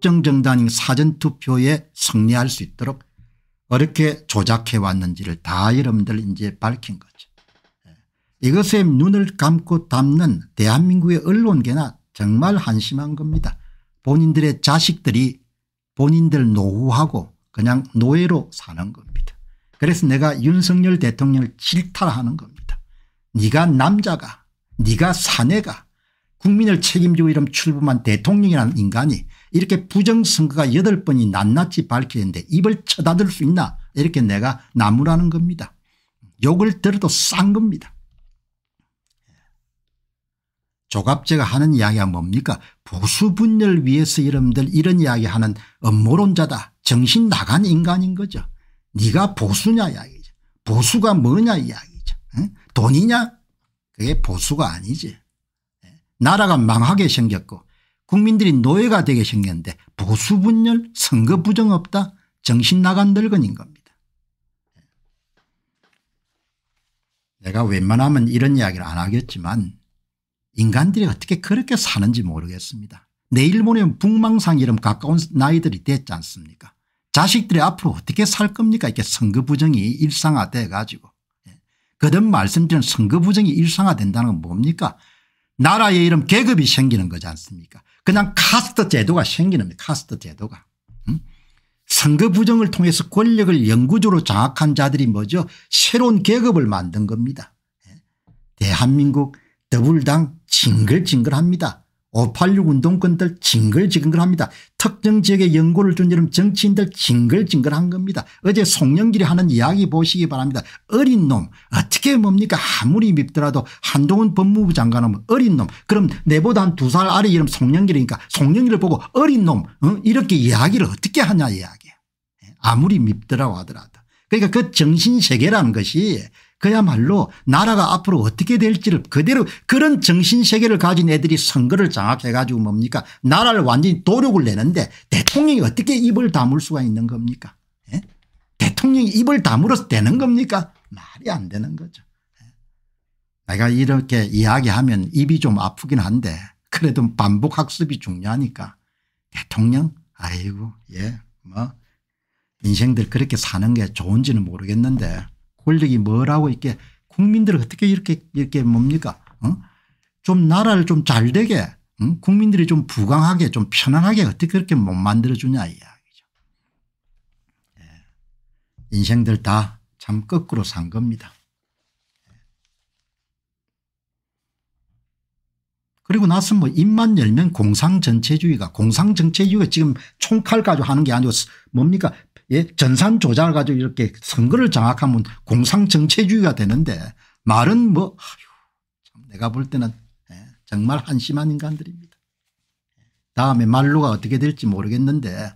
특정 정당이 사전투표에 승리할 수 있도록 어렵게 조작해 왔는지를 다 여러분들 이제 밝힌 거죠. 예. 이것에 눈을 감고 담는 대한민국의 언론계나 정말 한심한 겁니다. 본인들의 자식들이 본인들 노후하고 그냥 노예로 사는 겁니다. 그래서 내가 윤석열 대통령을 질타하는 겁니다. 네가 남자가 네가 사내가 국민을 책임지고 이름 출범한 대통령이라는 인간이 이렇게 부정선거가 8번이 낱낱이 밝히는데 입을 쳐다들 수 있나 이렇게 내가 나무라는 겁니다. 욕을 들어도 싼 겁니다. 조갑제가 하는 이야기가 뭡니까 보수 분열 위해서 여러분들 이런 이야기하는 음모론자다 정신 나간 인간인 거죠. 네가 보수냐 이야기죠. 보수가 뭐냐 이야기죠. 돈이냐 그게 보수가 아니지. 예? 나라가 망하게 생겼고 국민들이 노예가 되게 생겼는데 보수분열 선거 부정 없다 정신 나간 늙은인 겁니다. 내가 웬만하면 이런 이야기를 안 하겠지만 인간들이 어떻게 그렇게 사는지 모르겠습니다. 내일 모레면 북망상 이름 가까운 나이들이 됐지 않습니까 자식들이 앞으로 어떻게 살 겁니까 이렇게 선거 부정이 일상화돼 가지고. 예. 거듭 말씀드린 선거 부정이 일상화된다는 건 뭡니까 나라의 이름 계급이 생기는 거지 않습니까 그냥 카스트 제도가 생기는 거예요 카스트 제도가. 음? 선거 부정을 통해서 권력을 영구적으로 장악한 자들이 뭐죠 새로운 계급을 만든 겁니다. 예? 대한민국 더불당 징글징글합니다. 586 어, 운동권들 징글징글합니다. 특정 지역에 연고를 준이름 정치인들 징글징글한 겁니다. 어제 송영길이 하는 이야기 보시기 바랍니다. 어린 놈 어떻게 아, 뭡니까 아무리 밉더라도 한동훈 법무부 장관은 뭐 어린 놈 그럼 내보다 한 두 살 아래 이름 송영길이니까 송영길을 보고 어린 놈 어? 이렇게 이야기를 어떻게 하냐 이야기 예, 아무리 밉더라고 하더라도 그러니까 그 정신세계라는 것이 그야말로 나라가 앞으로 어떻게 될지를 그대로 그런 정신세계를 가진 애들이 선거를 장악해 가지고 뭡니까 나라를 완전히 도륙을 내는데 대통령이 어떻게 입을 다물 수가 있는 겁니까 예? 대통령이 입을 다물어서 되는 겁니까 말이 안 되는 거죠. 예? 내가 이렇게 이야기하면 입이 좀 아프긴 한데 그래도 반복학습이 중요하니까 대통령 아이고 예 뭐 인생들 그렇게 사는 게 좋은지는 모르겠는데 권력이 뭐라고 이렇게 국민들을 어떻게 이렇게 이렇게 뭡니까 어? 좀 나라를 좀 잘 되게 응? 어? 국민들이 좀 부강하게 좀 편안하게 어떻게 그렇게 못 만들어주냐 이야기죠. 예. 인생들 다 참 거꾸로 산 겁니다. 예. 그리고 나서 뭐 입만 열면 공상전체주의가 공상전체주의가 지금 총칼 가지고 하는 게 아니고 뭡니까 예? 전산 조작을 가지고 이렇게 선거를 장악하면 공상정체주의가 되는데 말은 뭐 아유, 내가 볼 때는 예, 정말 한심한 인간들입니다. 다음에 말로가 어떻게 될지 모르겠는데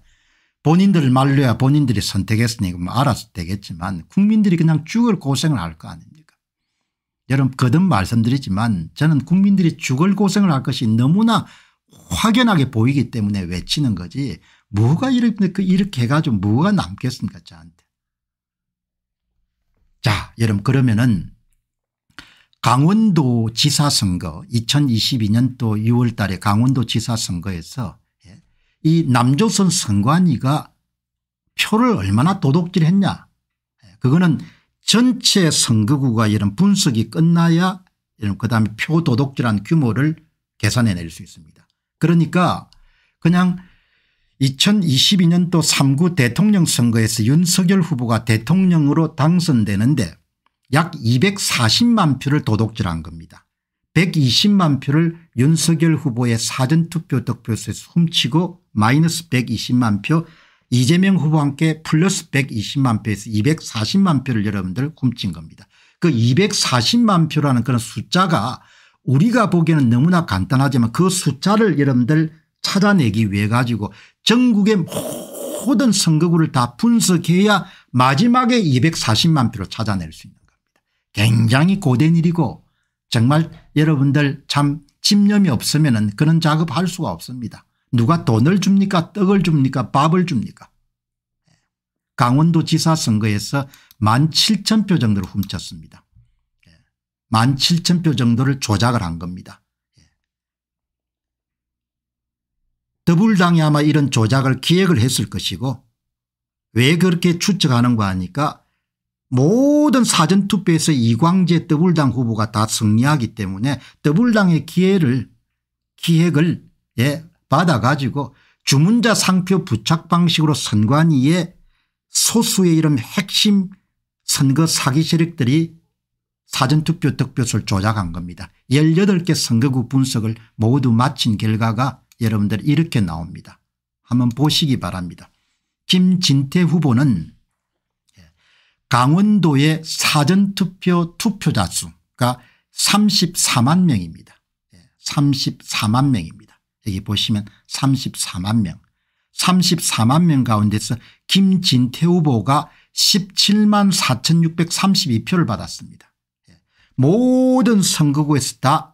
본인들 말로야 본인들이 선택했으니까 뭐 알아서 되겠지만 국민들이 그냥 죽을 고생을 할 거 아닙니까 여러분 거듭 말씀드리지만 저는 국민들이 죽을 고생을 할 것이 너무나 확연하게 보이기 때문에 외치는 거지 뭐가 이렇게, 그 이렇게 해가지고 뭐가 남겠습니까 저한테. 자 여러분 그러면은 강원도 지사선거 2022년도 6월 달에 강원도 지사선거에서 예, 이 남조선 선관위가 표를 얼마나 도둑질했냐 예, 그거는 전체 선거구가 이런 분석이 끝나야 이런 그다음에 표 도둑질한 규모를 계산해낼 수 있습니다. 그러니까 그냥 2022년도 3구 대통령 선거에서 윤석열 후보가 대통령으로 당선되는데 약 240만 표를 도둑질한 겁니다. 120만 표를 윤석열 후보의 사전투표 득표수에서 훔치고 마이너스 120만 표 이재명 후보와 함께 플러스 120만 표에서 240만 표를 여러분들 훔친 겁니다. 그 240만 표라는 그런 숫자가 우리가 보기에는 너무나 간단하지만 그 숫자를 여러분들 찾아내기 위해 가지고 전국의 모든 선거구를 다 분석해야 마지막에 240만 표를 찾아낼 수 있는 겁니다. 굉장히 고된 일이고 정말 여러분들 참 집념이 없으면 그런 작업할 수가 없습니다. 누가 돈을 줍니까 떡을 줍니까 밥을 줍니까 예. 강원도 지사 선거에서 1만 7천 표 정도를 훔쳤습니다. 1만 예. 7천 표 정도를 조작을 한 겁니다. 더불당이 아마 이런 조작을 기획을 했을 것이고 왜 그렇게 추측하는가 하니까 모든 사전투표에서 이광재 더불당 후보가 다 승리하기 때문에 더불당의 기회를 기획을 예, 받아가지고 주문자 상표 부착 방식으로 선관위에 소수의 이런 핵심 선거 사기 세력들이 사전투표 득표수를 조작한 겁니다. 18개 선거구 분석을 모두 마친 결과가 여러분들 이렇게 나옵니다. 한번 보시기 바랍니다. 김진태 후보는 예, 강원도의 사전투표 투표자 수가 34만 명입니다. 34만 예, 명입니다. 여기 보시면 34만 명. 34만 명 가운데서 김진태 후보가 17만 4632표를 받았습니다. 예, 모든 선거구에서 다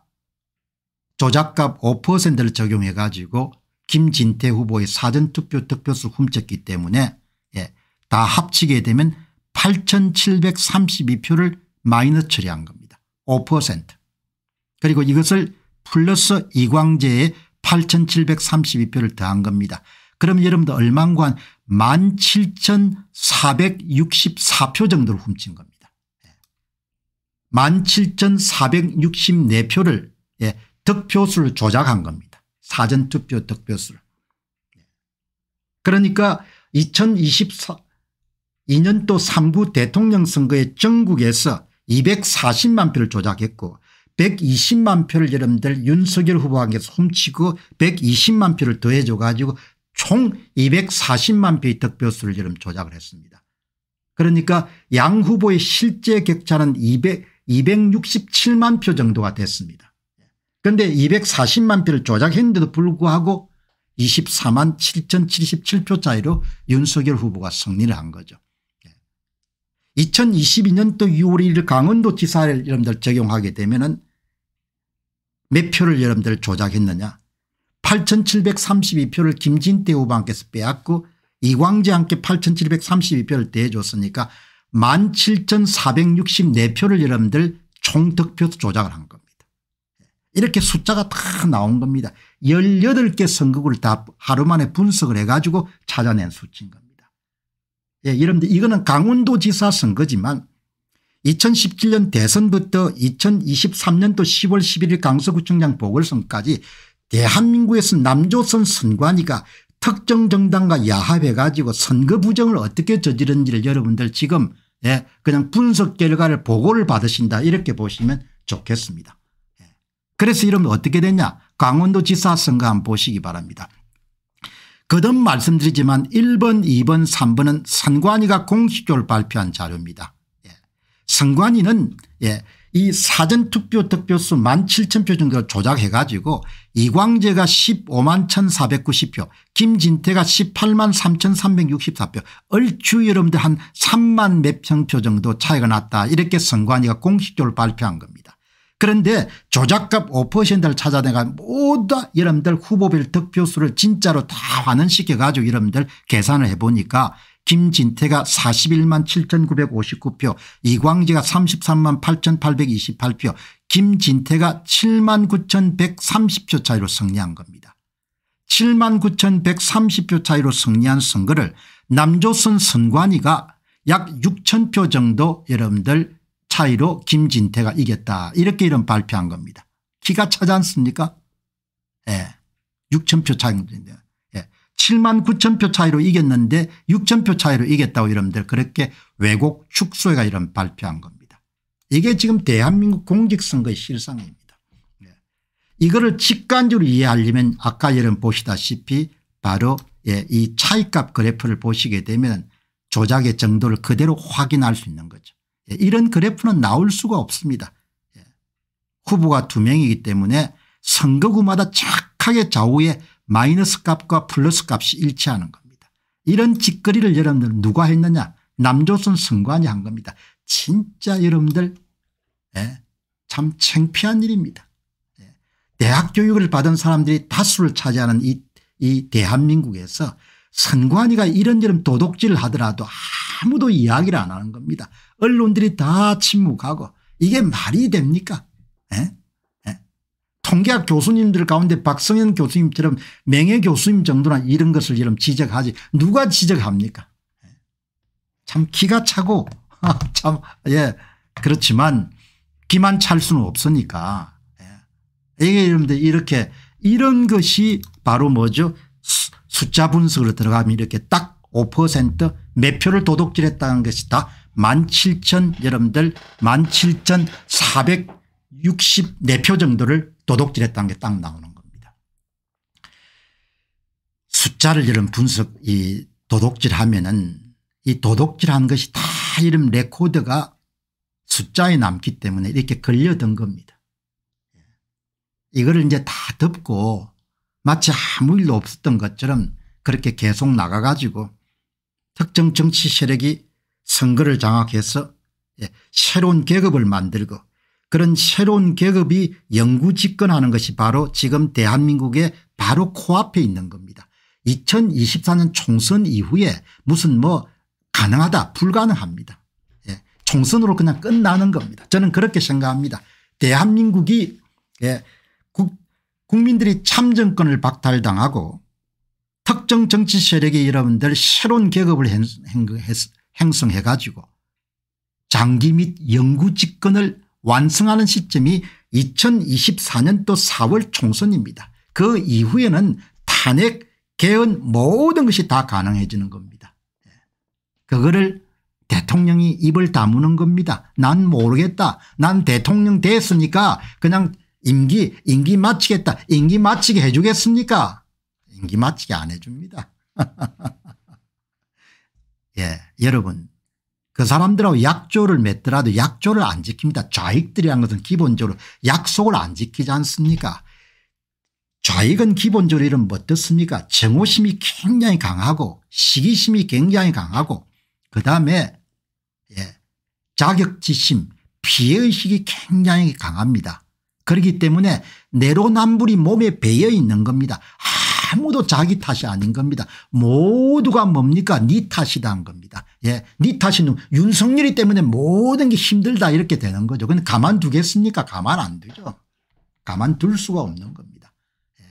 조작값 5%를 적용해 가지고 김진태 후보의 사전투표 득표수 훔쳤기 때문에 예, 다 합치게 되면 8732표를 마이너 처리한 겁니다. 5% 그리고 이것을 플러스 이광재의 8732표를 더한 겁니다. 그럼 여러분들 얼만인 17,464표 정도를 훔친 겁니다. 17,464표를 예, 득표수를 조작한 겁니다. 사전투표 득표수를. 그러니까 2022년도 3구 대통령 선거에 전국에서 240만 표를 조작했고 120만 표를 여러분들 윤석열 후보에게서 훔치고 120만 표를 더해줘 가지고 총 240만 표의 득표수를 여러 조작을 했습니다. 그러니까 양 후보의 실제 격차는 200, 267만 표 정도가 됐습니다. 그런데 240만 표를 조작했는데도 불구하고 24만 7,077표 차이로 윤석열 후보가 승리를 한 거죠. 2022년도 예. 6월 1일 강원도지사를 여러분들 적용하게 되면 은몇 표를 여러분들 조작했느냐 8,732표를 김진태 후보한테서 빼앗고 이광재 한테 8,732표를 대줬으니까 17,464표를 여러분들 총득표 조작을 한 겁니다. 이렇게 숫자가 다 나온 겁니다. 18개 선거구를 다 하루 만에 분석을 해가지고 찾아낸 수치인 겁니다. 예, 여러분들 이거는 강원도지사 선거지만 2017년 대선부터 2023년도 10월 11일 강서구청장 보궐선까지 대한민국에서 남조선 선관위가 특정 정당과 야합해가지고 선거 부정을 어떻게 저지른지를 여러분들 지금 예, 그냥 분석 결과를 보고를 받으신다 이렇게 보시면 좋겠습니다. 그래서 이러면 어떻게 되냐 강원도지사 선거 한번 보시기 바랍니다. 거듭 말씀드리지만 1번 2번 3번은 선관위가 공식적으로 발표한 자료입니다. 예. 선관위는 예. 이 사전투표 득표수 1 7 0표 정도를 조작해 가지고 이광재가 15만 1,490표 김진태가 18만 3,364표 얼추 여러분들 한 3만 몇 평표 정도 차이가 났다 이렇게 선관위가 공식적으로 발표한 겁니다. 그런데 조작값 5%를 찾아내가 모두 여러분들 후보별 득표수를 진짜로 다 환원시켜 가지고 여러분들 계산을 해보니까 김진태가 41만 7959표 이광재가 33만 8828표 김진태가 7만 9130표 차이로 승리한 겁니다. 7만 9130표 차이로 승리한 선거를 남조선 선관위가 약 6천 표 정도 여러분들 차이로 김진태가 이겼다 이렇게 이런 발표한 겁니다. 기가 차지 않습니까? 예. 6천 표 차이인데 예. 7만 9천 표 차이로 이겼는데 6천 표 차이로 이겼다고 여러분들 그렇게 왜곡 축소가 이런 발표한 겁니다. 이게 지금 대한민국 공직선거의 실상입니다. 예. 이거를 직관적으로 이해하려면 아까 여러분 보시다시피 바로 예. 이 차이값 그래프를 보시게 되면 조작의 정도를 그대로 확인할 수 있는 거죠. 이런 그래프는 나올 수가 없습니다. 예. 후보가 두 명이기 때문에 선거구마다 착하게 좌우에 마이너스 값과 플러스 값이 일치하는 겁니다. 이런 짓거리를 여러분들 누가 했느냐 남조선 선관이 한 겁니다. 진짜 여러분들 예, 참 창피한 일입니다. 예. 대학 교육을 받은 사람들이 다수를 차지하는 이, 이 대한민국에서 선관위가 이런저런 도둑질을 하더라도 아무도 이야기를 안 하는 겁니다. 언론들이 다 침묵하고 이게 말이 됩니까? 에? 예? 에? 예? 통계학 교수님들 가운데 박성현 교수님처럼 맹해 교수님 정도나 이런 것을 이런 지적하지 누가 지적합니까? 에? 예? 참 기가 차고 참예 그렇지만 기만 찰 수는 없으니까 이게 여러분들 이렇게 이런 것이 바로 뭐죠? 숫자 분석으로 들어가면 이렇게 딱 5%몇 표를 도둑질했다는 것이 다 17,000 여러분들 17,464표 정도를 도둑질했다는 게 딱 나오는 겁니다. 숫자를 여러분 분석 이 도둑질하면은 이 도둑질한 것이 다이름 레코드가 숫자에 남기 때문에 이렇게 걸려든 겁니다. 예. 이거를 이제 다 덮고 마치 아무 일도 없었던 것처럼 그렇게 계속 나가가지고 특정 정치 세력이 선거를 장악해서 예, 새로운 계급을 만들고 그런 새로운 계급이 영구 집권하는 것이 바로 지금 대한민국의 바로 코앞에 있는 겁니다. 2024년 총선 이후에 무슨 뭐 가능하다 불가능합니다. 예, 총선으로 그냥 끝나는 겁니다. 저는 그렇게 생각합니다. 대한민국이 예, 국민들이 참정권을 박탈당하고 특정 정치 세력의 여러분들 새로운 계급을 행성해 가지고 장기 및 영구 집권을 완성하는 시점이 2024년도 4월 총선입니다. 그 이후에는 탄핵 개헌 모든 것이 다 가능해지는 겁니다. 예. 그거를 대통령이 입을 다무는 겁니다. 난 모르겠다. 난 대통령 됐으니까 그냥 임기 임기 마치겠다 임기 마치게 해주겠습니까 임기 마치게 안 해줍니다. 예 여러분 그 사람들하고 약조를 맺더라도 약조를 안 지킵니다. 좌익들이란 것은 기본적으로 약속을 안 지키지 않습니까 좌익은 기본적으로 이런 뭐어습니까 정오심이 굉장히 강하고 시기심이 굉장히 강하고 그다음에 예, 자격지심 피해의식이 굉장히 강합니다. 그렇기 때문에 내로남불이 몸에 배어 있는 겁니다. 아무도 자기 탓이 아닌 겁니다. 모두가 뭡니까 네 탓이다 한 겁니다. 예, 네 탓이는 윤석열이 때문에 모든 게 힘들다 이렇게 되는 거죠. 근데 가만두겠습니까 가만 안 되죠. 가만둘 수가 없는 겁니다. 예.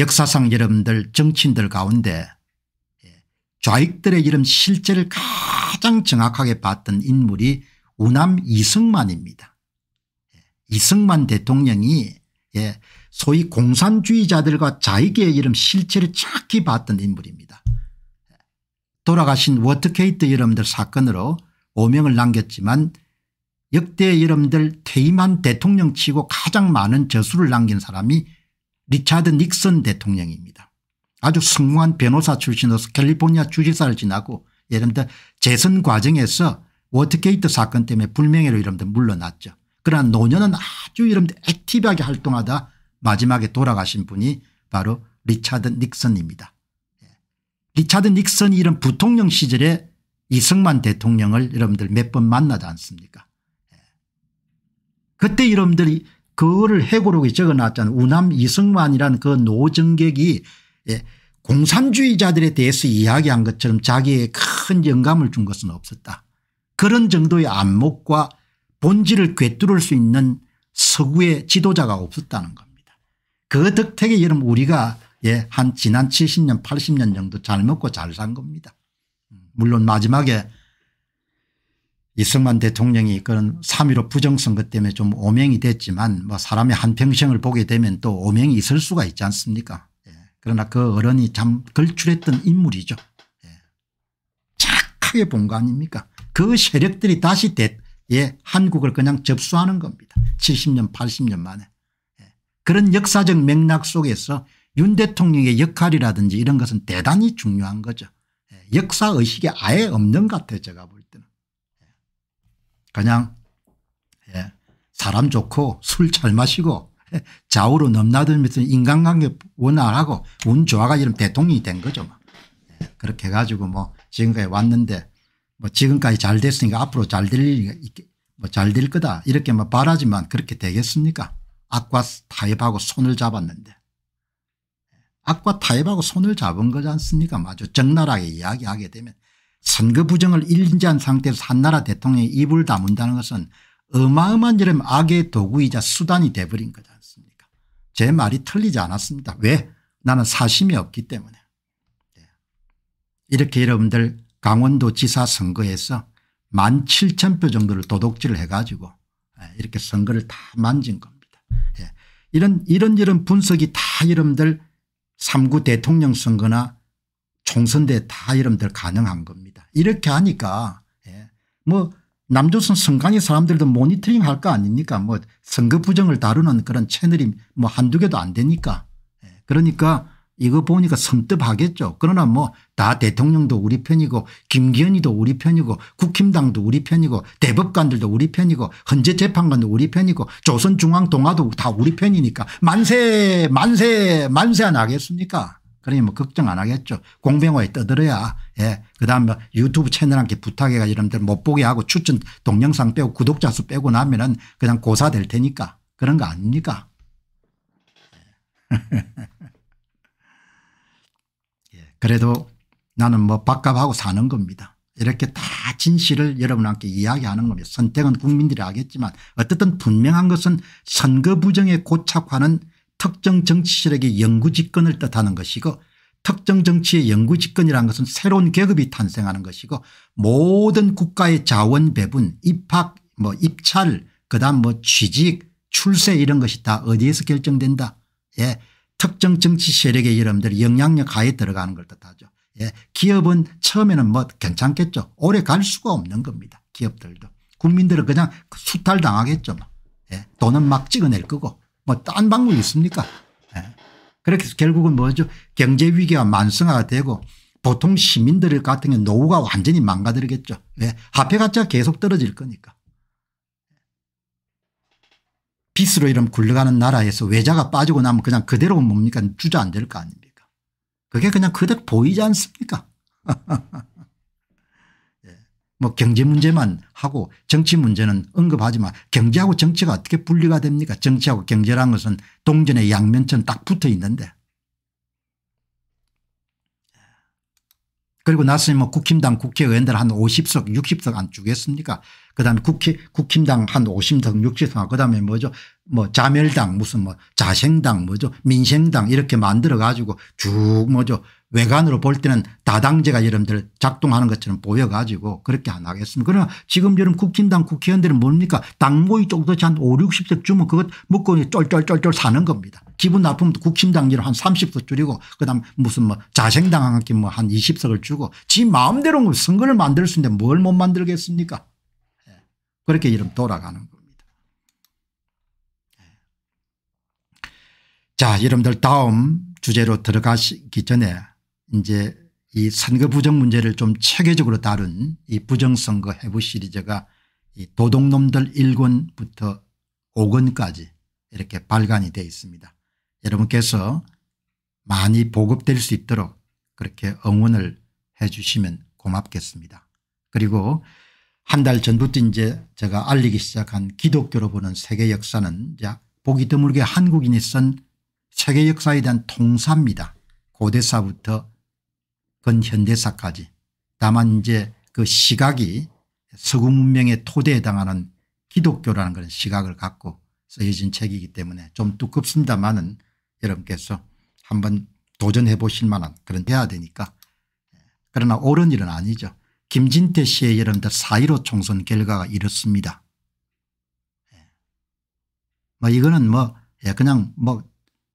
역사상 여러분들 정치인들 가운데 예, 좌익들의 이런 실제를 가장 정확하게 봤던 인물이 우남 이승만입니다. 이승만 대통령이 예, 소위 공산주의자들과 자익의 이름 실체를 찾기 봤던 인물입니다. 돌아가신 워터케이트 여러분들 사건으로 오명을 남겼지만 역대 여러분들 퇴임한 대통령치고 가장 많은 저수를 남긴 사람이 리차드 닉슨 대통령입니다. 아주 성공한 변호사 출신으로서 캘리포니아 주지사를 지나고 여러분들 재선 과정에서 워터케이트 사건 때문에 불명예로 여러분들 물러났죠. 그러나 노년은 아주 이런 액티브하게 활동하다 마지막에 돌아가신 분이 바로 리차드 닉슨입니다. 예. 리차드 닉슨이 이런 부통령 시절에 이승만 대통령을 여러분들 몇 번 만나지 않습니까 예. 그때 여러분들이 그거를 해고록에 적어놨잖아요. 우남 이승만이라는 그 노정객이 예, 공산주의자들에 대해서 이야기한 것처럼 자기의 큰 영감을 준 것은 없었다. 그런 정도의 안목과 본질을 꿰뚫을 수 있는 서구의 지도자가 없었다는 겁니다. 그 덕택에 여러분 우리가 예, 한 지난 70년 80년 정도 잘 먹고 잘 산 겁니다. 물론 마지막에 이승만 대통령이 그런 3.15 부정선거 때문에 좀 오명이 됐지만 뭐 사람의 한평생을 보게 되면 또 오명이 있을 수가 있지 않습니까 예. 그러나 그 어른이 참 걸출했던 인물이죠. 예. 착하게 본 거 아닙니까 그 세력들이 다시 대, 예, 한국을 그냥 접수하는 겁니다. 70년 80년 만에. 예. 그런 역사적 맥락 속에서 윤 대통령의 역할이라든지 이런 것은 대단히 중요한 거죠. 예. 역사의식이 아예 없는 것 같아요 제가 볼 때는. 예. 그냥 예. 사람 좋고 술 잘 마시고 예. 좌우로 넘나들면서 인간관계 원활하고 운 좋아가 이런 대통령이 된 거죠. 뭐. 예. 그렇게 해가지고 뭐 지금까지 왔는데 뭐 지금까지 잘 됐으니까 앞으로 잘될 뭐잘 될 거다 이렇게 뭐 바라지만 그렇게 되겠습니까 악과 타협하고 손을 잡았는데 악과 타협하고 손을 잡은 거지 않습니까 아주 적나라하게 이야기하게 되면 선거 부정을 일인지한 상태에서 한나라 대통령이 입을 다문다는 것은 어마어마한 이름 악의 도구이자 수단이 돼버린 거지 않습니까 제 말이 틀리지 않았습니다 왜 나는 사심이 없기 때문에 네. 이렇게 여러분들 강원도지사 선거에서 1만 7천 표 정도를 도둑질을 해가지고 예, 이렇게 선거를 다 만진 겁니다. 예. 이런 이런 이런 분석이 다 여러분들 3구 대통령 선거나 총선 대다 여러분들 가능한 겁니다. 이렇게 하니까 예. 뭐 남조선 성강의 사람들도 모니터링 할 거 아닙니까 뭐 선거 부정을 다루는 그런 채널이 뭐 한두 개도 안 되니까 예. 그러니까 이거 보니까 섬뜩하겠죠. 그러나 뭐 다 대통령도 우리 편이고 김기현이도 우리 편이고 국힘당도 우리 편이고 대법관들도 우리 편이고 헌재재판관도 우리 편이고 조선중앙동화도 다 우리 편이니까 만세 만세 만세 안 하겠습니까 그러니 뭐 걱정 안 하겠죠. 공병호에 떠들어야 예. 그다음에 뭐 유튜브 채널한테 부탁해가 지 여러분들 못 보게 하고 추천 동영상 빼고 구독자 수 빼고 나면은 그냥 고사 될 테니까 그런 거 아닙니까 그래도 나는 뭐 밥값하고 사는 겁니다. 이렇게 다 진실을 여러분한테 이야기하는 겁니다. 선택은 국민들이 하겠지만 어쨌든 분명한 것은 선거 부정에 고착하는 특정 정치 세력의 영구 집권을 뜻하는 것이고 특정 정치의 영구 집권이라는 것은 새로운 계급이 탄생하는 것이고 모든 국가의 자원 배분 입학 뭐 입찰 그다음 뭐 취직 출세 이런 것이 다 어디에서 결정된다. 예. 특정 정치 세력의 여러분들이 영향력 하에 들어가는 걸 뜻하죠. 예. 기업은 처음에는 뭐 괜찮겠죠. 오래 갈 수가 없는 겁니다. 기업들도. 국민들은 그냥 수탈당하겠죠. 뭐. 예. 돈은 막 찍어낼 거고 뭐 딴 방법이 있습니까 예. 그렇게 해서 결국은 뭐죠 경제 위기와 만성화가 되고 보통 시민들 같은 경우 노후가 완전히 망가뜨리겠죠. 왜 예, 하폐 가치가 계속 떨어질 거니까. 빚으로 이러 굴러가는 나라에서 외자가 빠지고 나면 그냥 그대로 뭡니까 주자 안될 거 아닙니까 그게 그냥 그대로 보이지 않습니까 예. 뭐 경제 문제만 하고 정치 문제는 언급하지만 경제하고 정치가 어떻게 분리가 됩니까 정치하고 경제란 것은 동전의 양면처럼딱 붙어 있는데 예. 그리고 나서는 뭐 국힘당 국회의원들 한 50석 60석 안 주겠습니까 그다음에 국힘 국힘당 한5 0석6 0석 그다음에 뭐죠 뭐 자멸당 무슨 뭐 자생당 뭐죠 민생당 이렇게 만들어 가지고 쭉 뭐죠 외관으로 볼 때는 다당제가 여러분들 작동하는 것처럼 보여 가지고 그렇게 안 하겠습니다. 그러나 지금 여러분 국힘당 국회의원들은 뭡니까 당모이 쪽도한 5, 60석 주면 그것 먹고 쫄쫄쫄쫄 사는 겁니다. 기분 나쁘면 국힘당 로한 30석 줄이고 그다음 무슨 뭐 자생당 한끼뭐한 20석을 뭐 주고 지 마음대로 뭐 선거를 만들 수 있는데 뭘 못 만들겠습니까 그렇게 이름 돌아가는 겁니다. 예. 자 여러분들 다음 주제로 들어가기 전에 이제 이 선거 부정 문제를 좀 체계적으로 다룬 이 부정선거 해부 시리즈가 이 도둑놈들 1권부터 5권까지 이렇게 발간이 되어 있습니다. 여러분께서 많이 보급될 수 있도록 그렇게 응원을 해 주시면 고맙겠습니다. 그리고 한달 전부터 이제 제가 알리기 시작한 기독교로 보는 세계 역사는 이제 보기 드물게 한국인이 쓴 세계 역사에 대한 통사입니다. 고대사부터 근현대사까지. 다만 이제 그 시각이 서구 문명의 토대에 당하는 기독교라는 그런 시각을 갖고 쓰여진 책이기 때문에 좀 두껍습니다만은 여러분께서 한번 도전해 보실 만한 그런 해야 되니까 그러나 옳은 일은 아니죠. 김진태 씨의 여러분들 4.15 총선 결과가 이렇습니다. 예. 뭐 이거는 뭐 예, 그냥 뭐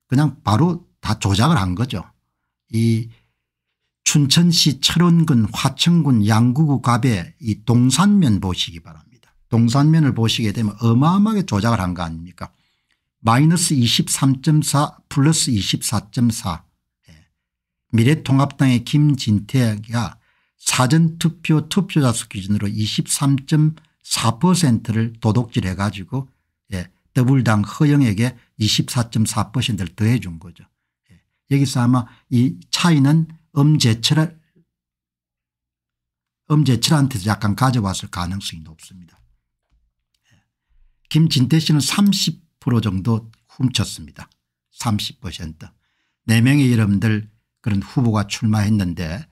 그냥 바로 다 조작을 한 거죠. 이 춘천시 철원군 화천군 양구구 갑의 이 동산면 보시기 바랍니다. 동산면을 보시게 되면 어마어마하게 조작을 한 거 아닙니까 마이너스 23.4 플러스 24.4 예. 미래통합당의 김진태가 사전투표 투표자 수 기준으로 23.4%를 도둑질해 가지고 예, 더블당 허영에게 24.4%를 더해 준 거죠. 예, 여기서 아마 이 차이는 엄재철 엄재철한테서 약간 가져왔을 가능성이 높습니다. 예. 김진태 씨는 30% 정도 훔쳤습니다. 30% 4명의 여러분들 그런 후보가 출마했는데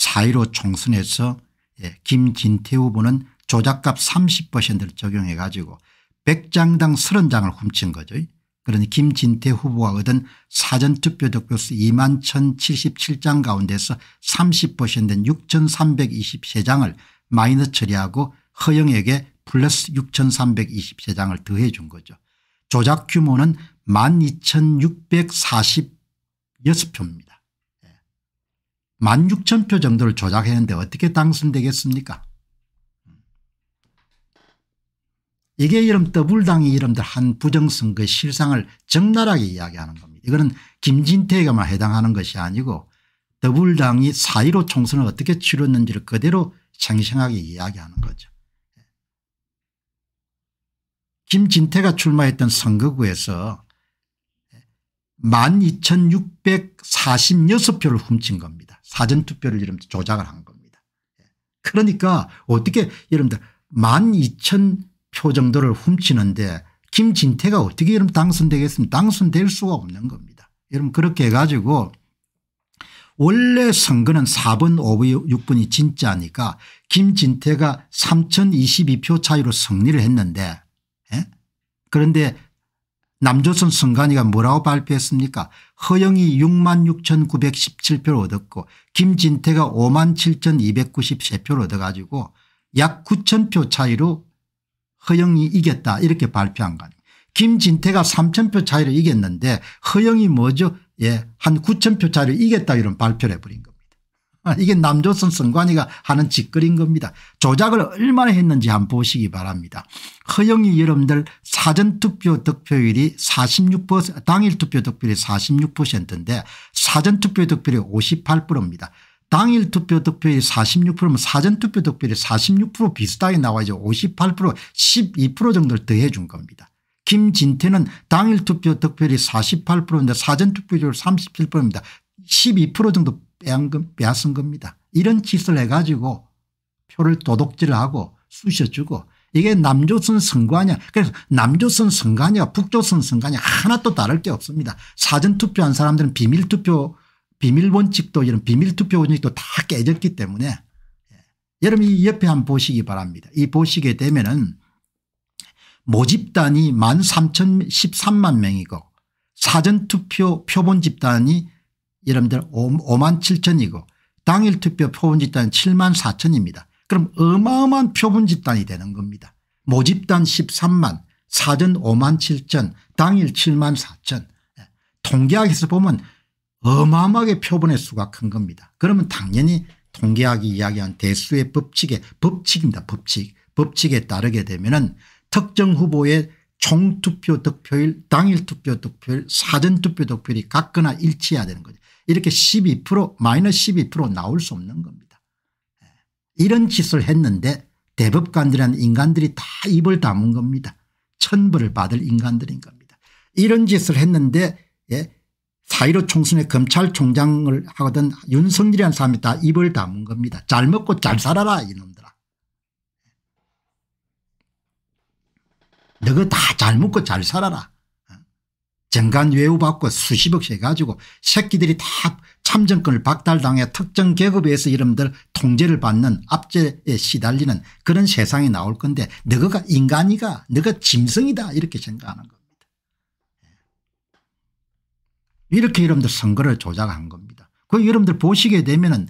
4.15 총선에서 예, 김진태 후보는 조작값 30%를 적용해 가지고 100장당 30장을 훔친 거죠. 그러니 김진태 후보가 얻은 사전투표 득표수 2만 1077장 가운데서 30%인 6323장을 마이너 처리하고 허영에게 플러스 6323장을 더해 준 거죠. 조작 규모는 12646표입니다. 1 6 0 0표 정도를 조작했는데 어떻게 당선되겠습니까 이게 이름 더불당이 이름들 한 부정선거의 실상을 적나라하게 이야기하는 겁니다. 이거는 김진태에게만 해당하는 것이 아니고 더불당이 4.15 총선을 어떻게 치렀는지를 그대로 생생하게 이야기하는 거죠. 김진태가 출마했던 선거구에서 12,646표를 훔친 겁니다. 사전투표를 여러분 조작을 한 겁니다. 예. 그러니까 어떻게 여러분들 12,000표 정도를 훔치는데 김진태가 어떻게 여러분 당선되겠습니까 당선될 수가 없는 겁니다. 여러분 그렇게 해가지고 원래 선거는 4번 5번 6번이 진짜니까 김진태가 3022표 차이로 승리를 했는데 에? 예? 그런데 남조선 선관위가 뭐라고 발표했습니까 허영이 66,917표를 얻었고 김진태가 57,293표를 얻어가지고 약 9,000표 차이로 허영이 이겼다 이렇게 발표한 거 아니에요. 김진태가 3,000표 차이로 이겼는데 허영이 뭐죠 예, 한 9,000표 차이로 이겼다 이런 발표를 해버린 거예요. 아, 이게 남조선 선관위가 하는 짓거리인 겁니다. 조작을 얼마나 했는지 한번 보시기 바랍니다. 허영이 여러분들 사전투표 득표율이 46% 당일 투표 득표율이 46%인데 사전투표 득표율이 58%입니다. 당일 투표 득표율이 46%면 사전투표 득표율이 46% 비슷하게 나와야죠. 58% 12% 정도를 더해 준 겁니다. 김진태는 당일 투표 득표율이 48%인데 사전투표율 37%입니다. 12% 정도 빼앗은, 빼앗은 겁니다. 이런 짓을 해가지고 표를 도둑질하고 쑤셔주고 이게 남조선 선거 아니야. 그래서 남조선 선거 아니야. 북조선 선거 아니야. 하나도 다를 게 없습니다. 사전투표한 사람들은 비밀투표 비밀원칙도 이런 비밀투표 원칙도 다 깨졌기 때문에 예. 여러분 이 옆에 한 번 보시기 바랍니다. 이 보시게 되면은 모집단이 13,013만 명이고 사전투표 표본 집단이 여러분들 5, 만 7천이고 당일 투표 표본집단은 7만 4천입니다. 그럼 어마어마한 표본집단이 되는 겁니다. 모집단 13만 사전 5만 7천 당일 7만 4천 예. 통계학에서 보면 어마어마하게 표본의 수가 큰 겁니다. 그러면 당연히 통계학이 이야기한 대수의 법칙에 법칙입니다. 법칙. 법칙에 따르게 되면 은 특정 후보의 총투표 득표율 당일 투표 득표율 사전투표 득표율이 같거나 일치해야 되는 거죠. 이렇게 12% 마이너스 12% 나올 수 없는 겁니다. 예. 이런 짓을 했는데 대법관들이란 인간들이 다 입을 다문 겁니다. 천벌을 받을 인간들인 겁니다. 이런 짓을 했는데 예, 4.15 총선에 검찰총장을 하거든 윤석열이라는 사람이 다 입을 다문 겁니다. 잘 먹고 잘 살아라 이놈들아. 너가 다 잘 먹고 잘 살아라. 정관 외우받고 수십억씩 해가지고 새끼들이 다 참정권을 박탈당해 특정 계급에서 이름들 통제를 받는 압제에 시달리는 그런 세상이 나올 건데 너가 인간이가 너가 짐승이다 이렇게 생각하는 겁니다. 예. 이렇게 여러분들 선거를 조작한 겁니다. 그 여러분들 보시게 되면은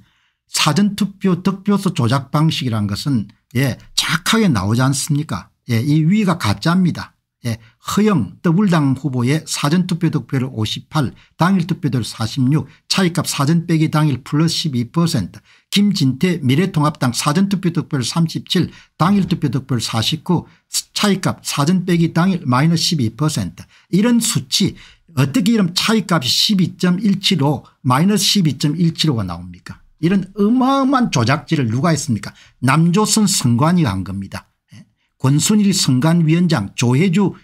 사전투표 득표소 조작 방식이란 것은 예, 착하게 나오지 않습니까? 예, 이 위가 가짜입니다. 예, 허영 더블당 후보의 사전투표 득표율 58 당일 투표율 46 차이값 사전 빼기 당일 플러스 12% 김진태 미래통합당 사전투표 득표율 37 당일 투표 득표율 49 차이값 사전 빼기 당일 마이너스 12% 이런 수치 어떻게 이런 차이값이 12.175 마이너스 12.175가 나옵니까 이런 어마어마한 조작질을 누가 했습니까 남조선 선관위가 한 겁니다. 예? 권순일 선관위원장 조혜주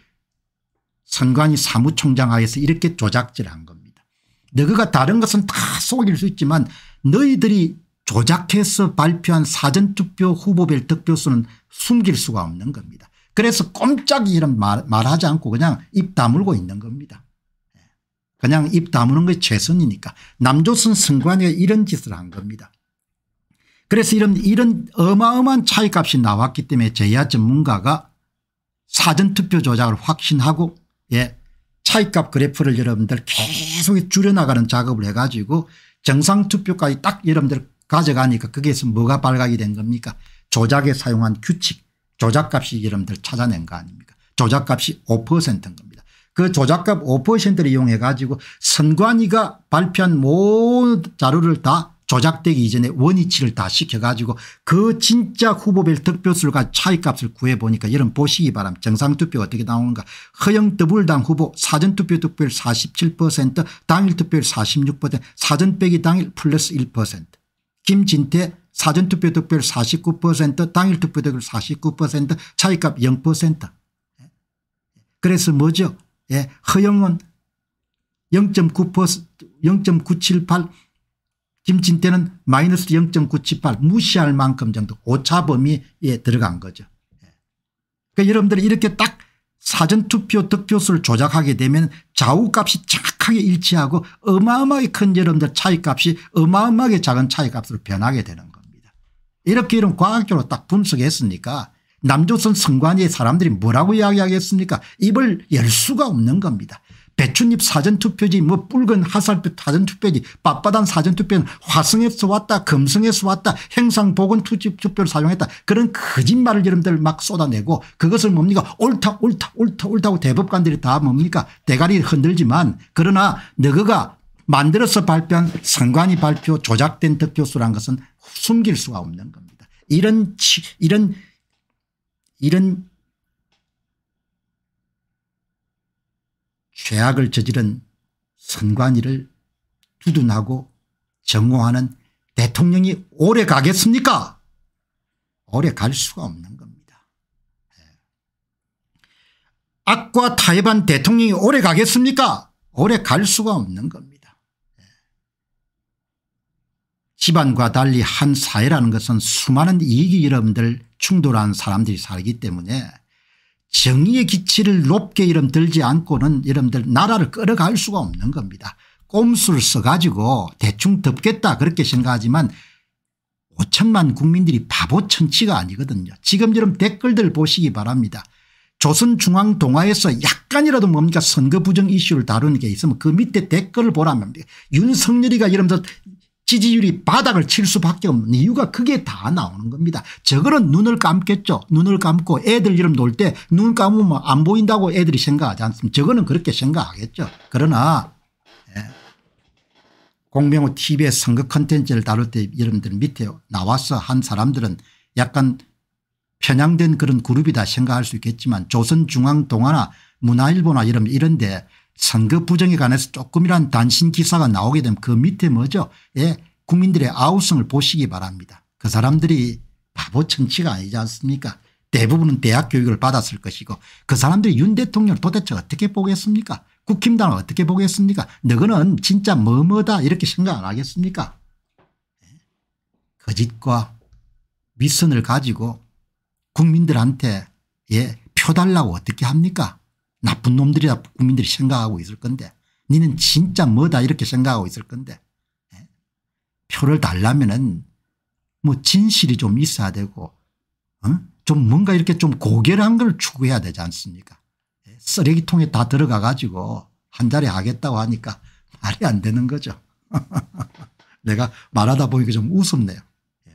선관위 사무총장 하에서 이렇게 조작질한 겁니다. 너희가 다른 것은 다 속일 수 있지만 너희들이 조작해서 발표한 사전투표 후보별 득표수는 숨길 수가 없는 겁니다. 그래서 꼼짝이 이 말, 말하지 않고 그냥 입 다물고 있는 겁니다. 예. 그냥 입 다무는 게 최선이니까 남조선 승관위가 이런 짓을 한 겁니다. 그래서 이런 이런 어마어마한 차이값이 나왔기 때문에 제야 전문가가 사전투표 조작을 확신하고 예. 차이값 그래프를 여러분들 계속 줄여나가는 작업을 해 가지고 정상 투표까지 딱 여러분들 가져가니까 거기에서 뭐가 발각이 된 겁니까 조작에 사용한 규칙 조작값이 여러분들 찾아낸 거 아닙니까 조작값이 5%인 겁니다. 그 조작값 5%를 이용해 가지고 선관위가 발표한 모든 자료를 다 조작되기 이전에 원위치를 다 시켜가지고 그 진짜 후보별 득표수가 차이값을 구해보니까 여러분 보시기 바람 정상투표 어떻게 나오는가 허영 더블당 후보 사전투표 득표율 47% 당일 투표율 46% 사전 빼기 당일 플러스 1% 김진태 사전투표 득표율 49% 당일 투표 득표율 49% 차이값 0% 그래서 뭐죠 예, 허영은 0.9% 0.978 김진태는 마이너스 0.978 무시할 만큼 정도 오차 범위에 들어간 거죠. 예. 그러니까 여러분들이 이렇게 딱 사전투표 득표수를 조작하게 되면 좌우값이 정확하게 일치하고 어마어마하게 큰 여러분들 차이값이 어마어마하게 작은 차이값으로 변하게 되는 겁니다. 이렇게 이런 과학적으로 딱 분석했으니까 남조선 성관위의 사람들이 뭐라고 이야기하겠습니까 입을 열 수가 없는 겁니다. 배춧잎 사전투표지 뭐 붉은 하살표 사전투표지 빳빳한 사전투표는 화성에서 왔다 금성에서 왔다 행상보건 투표를 사용했다 그런 거짓말을 여러분들 막 쏟아내고 그것을 뭡니까 옳다 옳다 옳다 옳다고 대법관들이 다 뭡니까 대가리 흔들지만 그러나 너그가 만들어서 발표한 선관위 발표 조작된 득표수란 것은 숨길 수가 없는 겁니다. 이런 이런 이런 죄악을 저지른 선관위를 두둔하고 정공하는 대통령이 오래 가겠습니까 오래 갈 수가 없는 겁니다. 예. 악과 타협한 대통령이 오래 가겠습니까 오래 갈 수가 없는 겁니다. 예. 집안과 달리 한 사회라는 것은 수많은 이익이 여러분들 충돌한 사람들이 살기 때문에 정의의 기치를 높게 이름 들지 않고는 이름들 나라를 끌어갈 수가 없는 겁니다. 꼼수를 써가지고 대충 덮겠다 그렇게 생각하지만 5천만 국민들이 바보 천치가 아니거든요. 지금 이런 댓글들 보시기 바랍니다. 조선중앙동화에서 약간이라도 뭡니까 선거 부정 이슈를 다루는 게 있으면 그 밑에 댓글을 보라면 윤석열이가 이러면서 지지율이 바닥을 칠 수밖에 없는 이유가 그게 다 나오는 겁니다. 저거는 눈을 감겠죠. 눈을 감고 애들 이름 놀때 눈 감으면 안 보인다고 애들이 생각하지 않습니까 저거는 그렇게 생각하겠죠. 그러나 예. 공명호 tv의 선거 컨텐츠를 다룰 때 여러분들 밑에 나와서 한 사람들은 약간 편향된 그런 그룹이다 생각할 수 있겠지만 조선중앙동화나 문화일보나 이런데 선거 부정에 관해서 조금이란 단신 기사가 나오게 되면 그 밑에 뭐죠 예 국민들의 아우성을 보시기 바랍니다. 그 사람들이 바보 청취가 아니지 않습니까 대부분은 대학 교육을 받았을 것이고 그 사람들이 윤 대통령을 도대체 어떻게 보겠습니까 국힘당을 어떻게 보겠습니까 너거는 진짜 뭐뭐다 이렇게 생각 안 하겠습니까 거짓과 예? 그 위선을 가지고 국민들한테 예, 표 달라고 어떻게 합니까 나쁜 놈들이다 국민들이 생각하고 있을 건데 니는 진짜 뭐다 이렇게 생각하고 있을 건데 예? 표를 달라면은 뭐 진실이 좀 있어야 되고 어? 좀 뭔가 이렇게 좀 고결한 걸 추구해야 되지 않습니까 예? 쓰레기통에 다 들어가 가지고 한 자리 하겠다고 하니까 말이 안 되는 거죠. 내가 말하다 보니까 좀우습네요 예.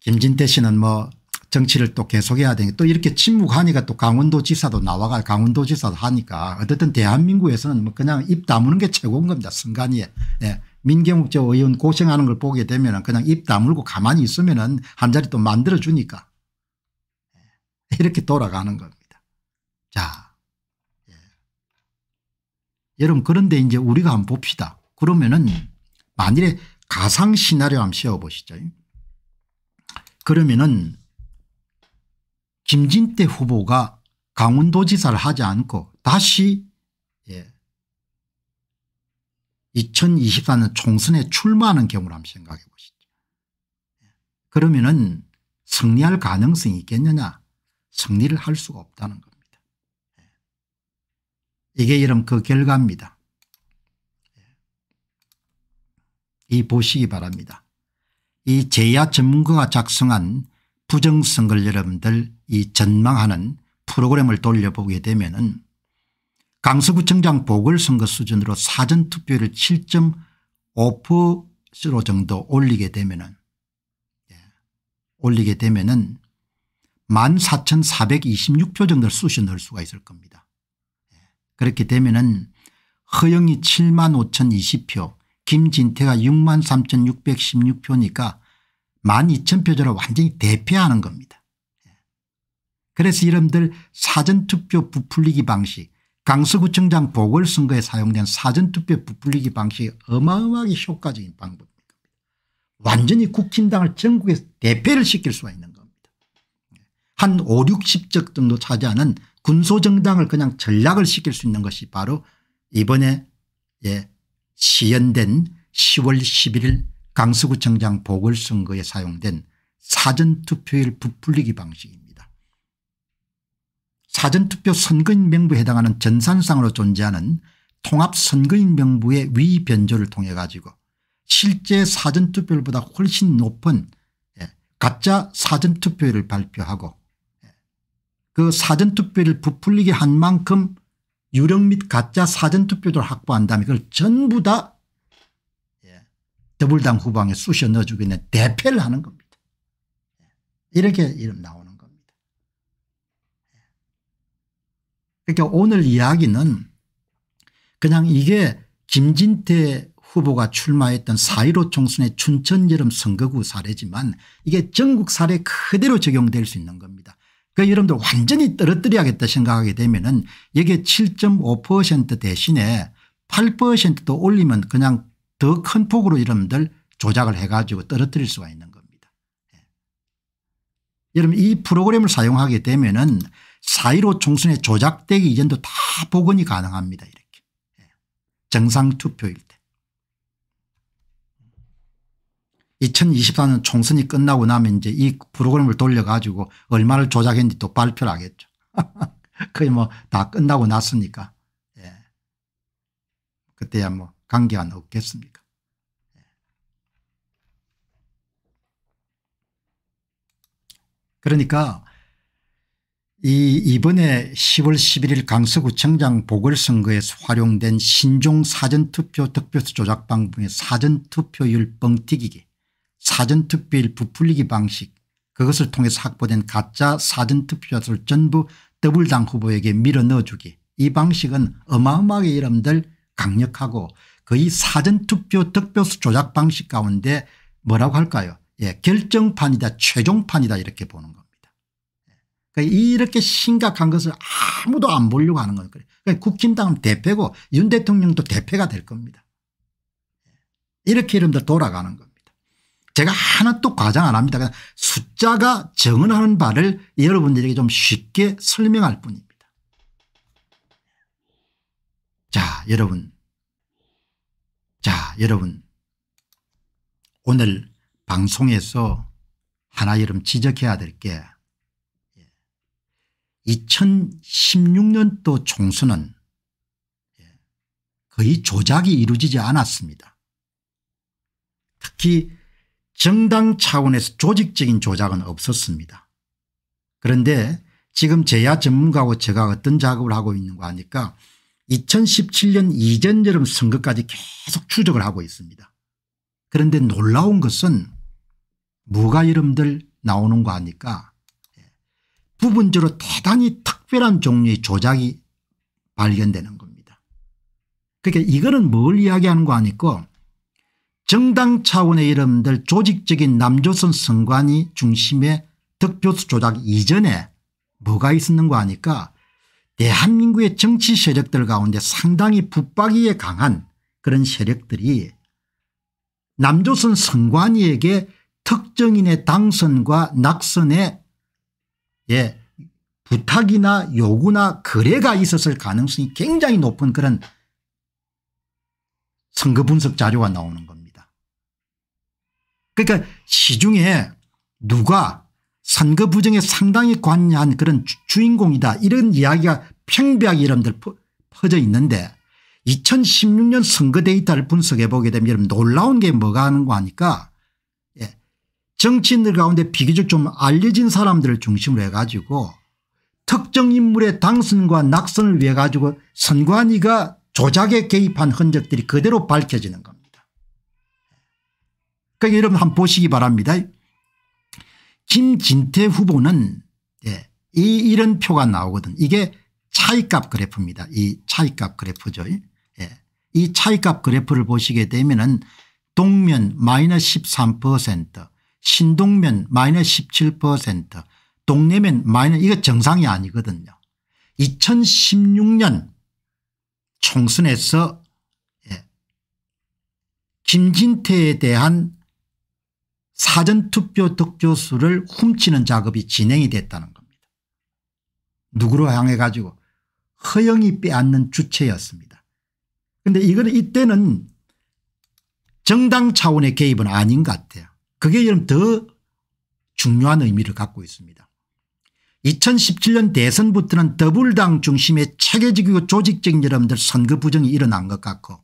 김진태 씨는 뭐 정치를 또 계속해야 되니까 또 이렇게 침묵하니까 또 강원도지사도 나와가 강원도지사도 하니까 어쨌든 대한민국에서는 뭐 그냥 입 다무는 게 최고인 겁니다. 순간이에. 네. 예. 민경욱 저 의원 고생하는 걸 보게 되면 그냥 입 다물고 가만히 있으면 한 자리 또 만들어주니까 예. 이렇게 돌아가는 겁니다. 자 예. 여러분 그런데 이제 우리가 한번 봅시다. 그러면은 만일에 가상 시나리오 한번 씌워보시죠. 그러면은 김진태 후보가 강원도지사를 하지 않고 다시 2024년 예, 총선에 출마하는 경우를 한번 생각해 보시죠. 그러면 은 승리할 가능성이 있겠느냐 승리를 할 수가 없다는 겁니다. 예. 이게 여러분 그 결과입니다. 예. 이 보시기 바랍니다. 이 제야 전문가가 작성한 부정선거를 여러분들 이 전망하는 프로그램을 돌려보게 되면 은 강서구청장 보궐선거 수준으로 사전투표율을 7.5%로 정도 올리게 되면 은 예. 올리게 되면 은 14,426표 정도 를 수시 넣을 수가 있을 겁니다. 예. 그렇게 되면 은 허영이 75,020표 김진태가 63,616표니까 12,000표제를 완전히 대표하는 겁니다. 예. 그래서 이름들 사전투표 부풀리기 방식 강서구청장 보궐선거에 사용된 사전투표 부풀리기 방식이 어마어마하게 효과적인 방법입니다. 완전히 국힘당을 전국에서 대패를 시킬 수가 있는 겁니다. 예. 한 5, 60적 정도 차지하는 군소정당을 그냥 전략을 시킬 수 있는 것이 바로 이번에 예, 시연된 10월 11일 강서구청장 보궐선거에 사용된 사전투표일 부풀리기 방식입니다. 사전투표 선거인 명부에 해당하는 전산상으로 존재하는 통합선거인 명부의 위변조를 통해 가지고 실제 사전투표율보다 훨씬 높은 예, 가짜 사전투표율을 발표하고 예, 그 사전투표를 부풀리게 한 만큼 유력 및 가짜 사전투표를 확보한다면 그걸 전부 다 더불당 후방에 쑤셔 넣어주고 있는 대패를 하는 겁니다. 이렇게 이름 나오는 겁니다. 그러니까 오늘 이야기는 그냥 이게 김진태 후보가 출마했던 4.15 총선의 춘천 여름 선거구 사례지만 이게 전국 사례 그대로 적용될 수 있는 겁니다. 그 여러분들 완전히 떨어뜨려야겠다 생각하게 되면 은 여기에 7.5% 대신에 8%도 올리면 그냥 더큰 폭으로 여러분들 조작을 해 가지고 떨어뜨릴 수가 있는 겁니다. 예. 여러분 이 프로그램을 사용하게 되면은 4.15 총선에 조작되기 이전도 다 복원이 가능합니다. 이렇게 예. 정상투표일 때. 2024년 총선이 끝나고 나면 이제 이 프로그램을 돌려가지고 얼마를 조작했는지 또 발표를 하겠죠. 거의 뭐 다 끝나고 났으니까. 예. 그때야 뭐 관계안 없겠습니까? 그러니까 이 이번에 10월 11일 강서구청장 보궐선거에 활용된 신종 사전투표 득표수 조작 방법의 사전투표율 뻥튀기기 사전투표율 부풀리기 방식 그것을 통해서 확보된 가짜 사전투표자를 전부 더블당 후보에게 밀어넣어주기 이 방식은 어마어마하게 여러분들 강력하고 거의 사전투표 득표수 조작 방식 가운데 뭐라고 할까요 예, 결정판이다 최종판이다 이렇게 보는 겁니다. 예, 그러니까 이렇게 심각한 것을 아무도 안 보려고 하는 거예요. 그러니까 국힘당은 대패고 윤 대통령도 대패가 될 겁니다. 예, 이렇게 이름들 돌아가는 겁니다. 제가 하나 또 과장 안 합니다. 그냥 숫자가 정언하는 바를 여러분들에게 좀 쉽게 설명할 뿐입니다. 자 여러분 자 여러분 오늘 방송에서 하나 여러분 지적해야 될 게 2016년도 예. 총선은 예, 거의 조작이 이루어지지 않았습니다. 특히 정당 차원에서 조직적인 조작은 없었습니다. 그런데 지금 제야 전문가하고 제가 어떤 작업을 하고 있는 거 아니까 2017년 이전 여름 선거까지 계속 추적을 하고 있습니다. 그런데 놀라운 것은 무가 이름들 나오는 거 아니까 예, 부분적으로 대단히 특별한 종류의 조작이 발견되는 겁니다. 그러니까 이거는 뭘 이야기하는 거 아니고 정당 차원의 이름들 조직적인 남조선 선관위 중심의 득표수 조작 이전에 뭐가 있었는 거 아니까 대한민국의 예, 정치 세력들 가운데 상당히 붙박이에 강한 그런 세력들이 남조선 선관위에게 특정인의 당선과 낙선에 예, 부탁이나 요구나 거래가 있었을 가능성이 굉장히 높은 그런 선거 분석 자료가 나오는 겁니다. 그러니까 시중에 누가 선거 부정에 상당히 관여한 그런 주인공이다 이런 이야기가 팽배하게 여러분들 퍼져 있는데 2016년 선거 데이터를 분석해 보게 되면 여러분 놀라운 게 뭐가 하는 거 하니까 예. 정치인들 가운데 비교적 좀 알려진 사람들을 중심으로 해가지고 특정 인물의 당선과 낙선을 위해 가지고 선관위가 조작에 개입한 흔적들이 그대로 밝혀지는 겁니다. 그러니까 여러분 한번 보시기 바랍니다. 김진태 후보는 예, 이 이런 표가 나오거든. 이게 차이값 그래프입니다. 이 차이값 그래프죠. 예. 이 차이값 그래프를 보시게 되면은 동면 마이너스 13% 신동면 마이너스 17% 동래면 마이너스 이거 정상이 아니거든요. 2016년 총선에서 예. 김진태에 대한 사전투표 득표수를 훔치는 작업이 진행이 됐다는 겁니다. 누구로 향해 가지고 허영이 빼앗는 주체였습니다. 그런데 이거는 이때는 정당 차원의 개입은 아닌 것 같아요. 그게 이런 더 중요한 의미를 갖고 있습니다. 2017년 대선부터는 더불당 중심의 체계적이고 조직적인 여러분들 선거 부정이 일어난 것 같고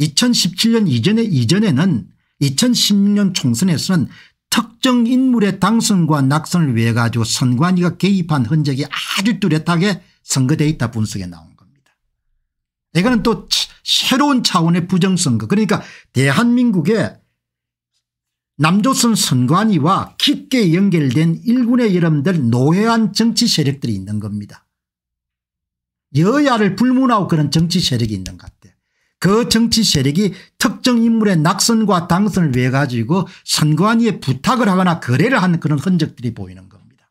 2017년 이전에 이전에는 2016년 총선에서는 특정 인물의 당선과 낙선을 위해 가지고 선관위가 개입한 흔적이 아주 뚜렷하게 선거 데이터 분석에 나온 겁니다. 이거는 또 새로운 차원의 부정선거 그러니까 대한민국의 남조선 선관위와 깊게 연결된 일군의 여러분들 노회한 정치 세력들이 있는 겁니다. 여야를 불문하고 그런 정치 세력이 있는 것그 정치 세력이 특정 인물의 낙선과 당선을 위해 가지고 선관위에 부탁을 하거나 거래를 한 그런 흔적들이 보이는 겁니다.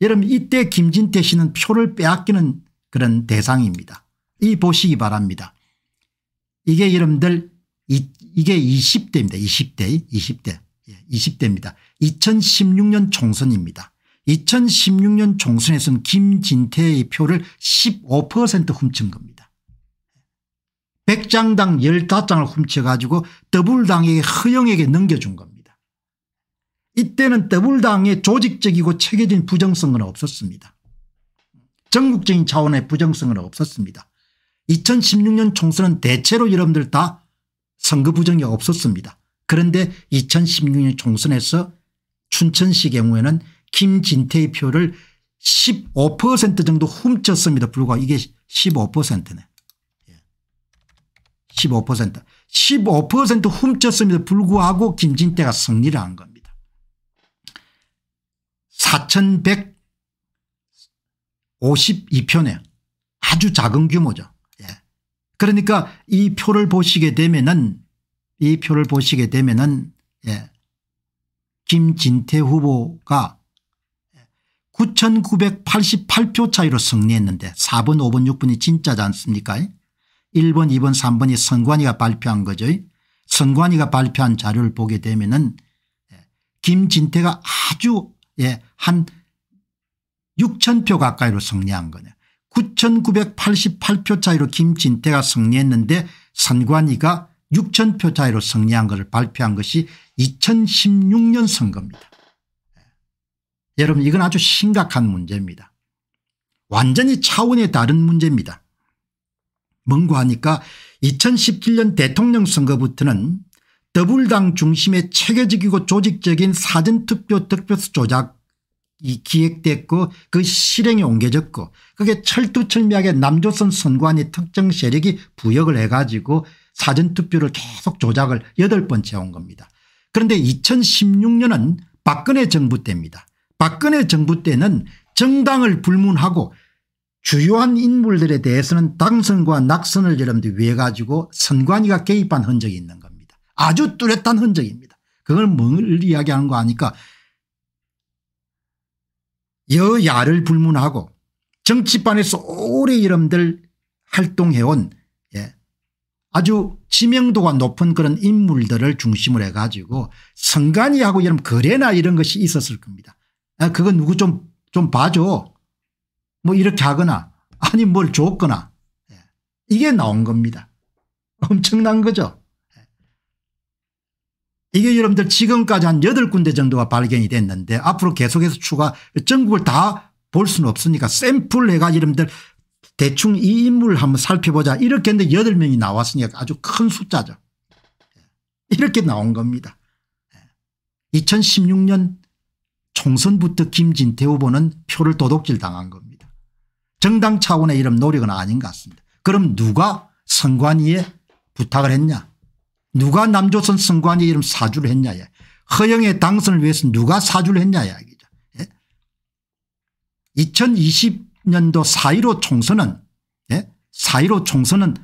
여러분 이때 김진태 씨는 표를 빼앗기는 그런 대상입니다. 이 보시기 바랍니다. 이게 여러분들 이, 이게 20대입니다. 20대 20대 20대입니다. 예, 2016년 총선입니다. 2016년 총선에서는 김진태의 표를 15% 훔친 겁니다. 100장당 15장을 훔쳐가지고 더불당에게 허영에게 넘겨준 겁니다. 이때는 더불당의 조직적이고 체계적인 부정성은 없었습니다. 전국적인 차원의 부정성은 없었습니다. 2016년 총선은 대체로 여러분들 다 선거 부정이 없었습니다. 그런데 2016년 총선에서 춘천시 경우에는 김진태의 표를 15% 정도 훔쳤습니다. 불과 이게 15%네. 15% 15% 훔쳤음에도 불구하고 김진태가 승리를 한 겁니다. 4152표네 아주 작은 규모죠. 예. 그러니까 이 표를 보시게 되면은 이 표를 보시게 되면은 예. 김진태 후보가 9988표 차이로 승리했는데 4번 5번 6번이 진짜지 않습니까 1번 2번 3번이 선관위가 발표한 거죠. 선관위가 발표한 자료를 보게 되면 은 예, 김진태가 아주 예, 한 6천표 가까이로 승리한 거냐. 9,988표 차이로 김진태가 승리했는데 선관위가 6천표 차이로 승리한 것을 발표한 것이 2016년 선거입니다. 예, 여러분 이건 아주 심각한 문제입니다. 완전히 차원의 다른 문제입니다. 멍구하니까 2017년 대통령 선거부터는 더불당 중심의 체계적이고 조직적인 사전투표 득표수 조작 이 기획됐고 그실행이 옮겨졌고 그게 철두철미하게 남조선 선관위 특정 세력이 부역을 해가지고 사전투표를 계속 조작을 8 번째 온 겁니다. 그런데 2016년은 박근혜 정부 때입니다. 박근혜 정부 때는 정당을 불문하고 주요한 인물들에 대해서는 당선과 낙선을 여러분들이 위해 가지고 선관위가 개입한 흔적이 있는 겁니다. 아주 뚜렷한 흔적입니다. 그걸 뭘 이야기하는 거 아니까 여야를 불문하고 정치판에서 오래 여러분들 활동해온 예. 아주 지명도가 높은 그런 인물들을 중심으로 해가지고 선관위하고 이런 거래나 이런 것이 있었을 겁니다. 아, 그거 누구 좀, 좀 봐줘. 뭐 이렇게 하거나 아니 면뭘 줬거나 예. 이게 나온 겁니다. 엄청난 거죠. 예. 이게 여러분들 지금까지 한 8군데 정도가 발견이 됐는데 앞으로 계속해서 추가 전국을 다 볼 수는 없으니까 샘플 해가 여러분들 대충 이 인물 한번 살펴보자 이렇게 했는데 8명이 나왔으니까 아주 큰 숫자죠. 예. 이렇게 나온 겁니다. 2016년 총선부터 김진태 후보는 표를 도둑질 당한 겁니다. 정당 차원의 이런 노력은 아닌 것 같습니다. 그럼 누가 선관위에 부탁을 했냐 누가 남조선 선관위 이름 사주를 했냐 허영의 당선을 위해서 누가 사주를 했냐 이야기죠. 예. 2020년도 4.15 총선은 예? 4.15 총선은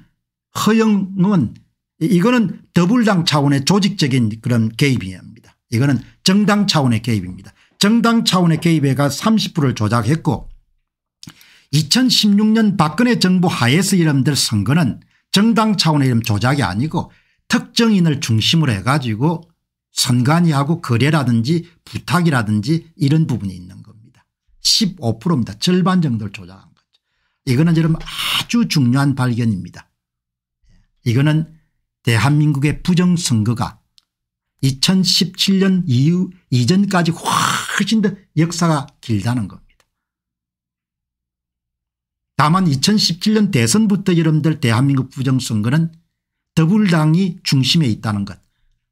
허영은 이거는 더불당 차원의 조직적인 그런 개입입니다. 이거는 정당 차원의 개입입니다. 정당 차원의 개입에가 30%를 조작했고 2016년 박근혜 정부 하에서 이름들 선거는 정당 차원의 이름 조작이 아니고 특정인을 중심으로 해가지고 선관위하고 거래라든지 부탁이라든지 이런 부분이 있는 겁니다. 15%입니다. 절반 정도를 조작한 거죠. 이거는 여러분 아주 중요한 발견입니다. 이거는 대한민국의 부정선거가 2017년 이후 이전까지 훨씬 더 역사가 길다는 것. 다만 2017년 대선부터 여러분들 대한민국 부정선거는 더불당이 중심에 있다는 것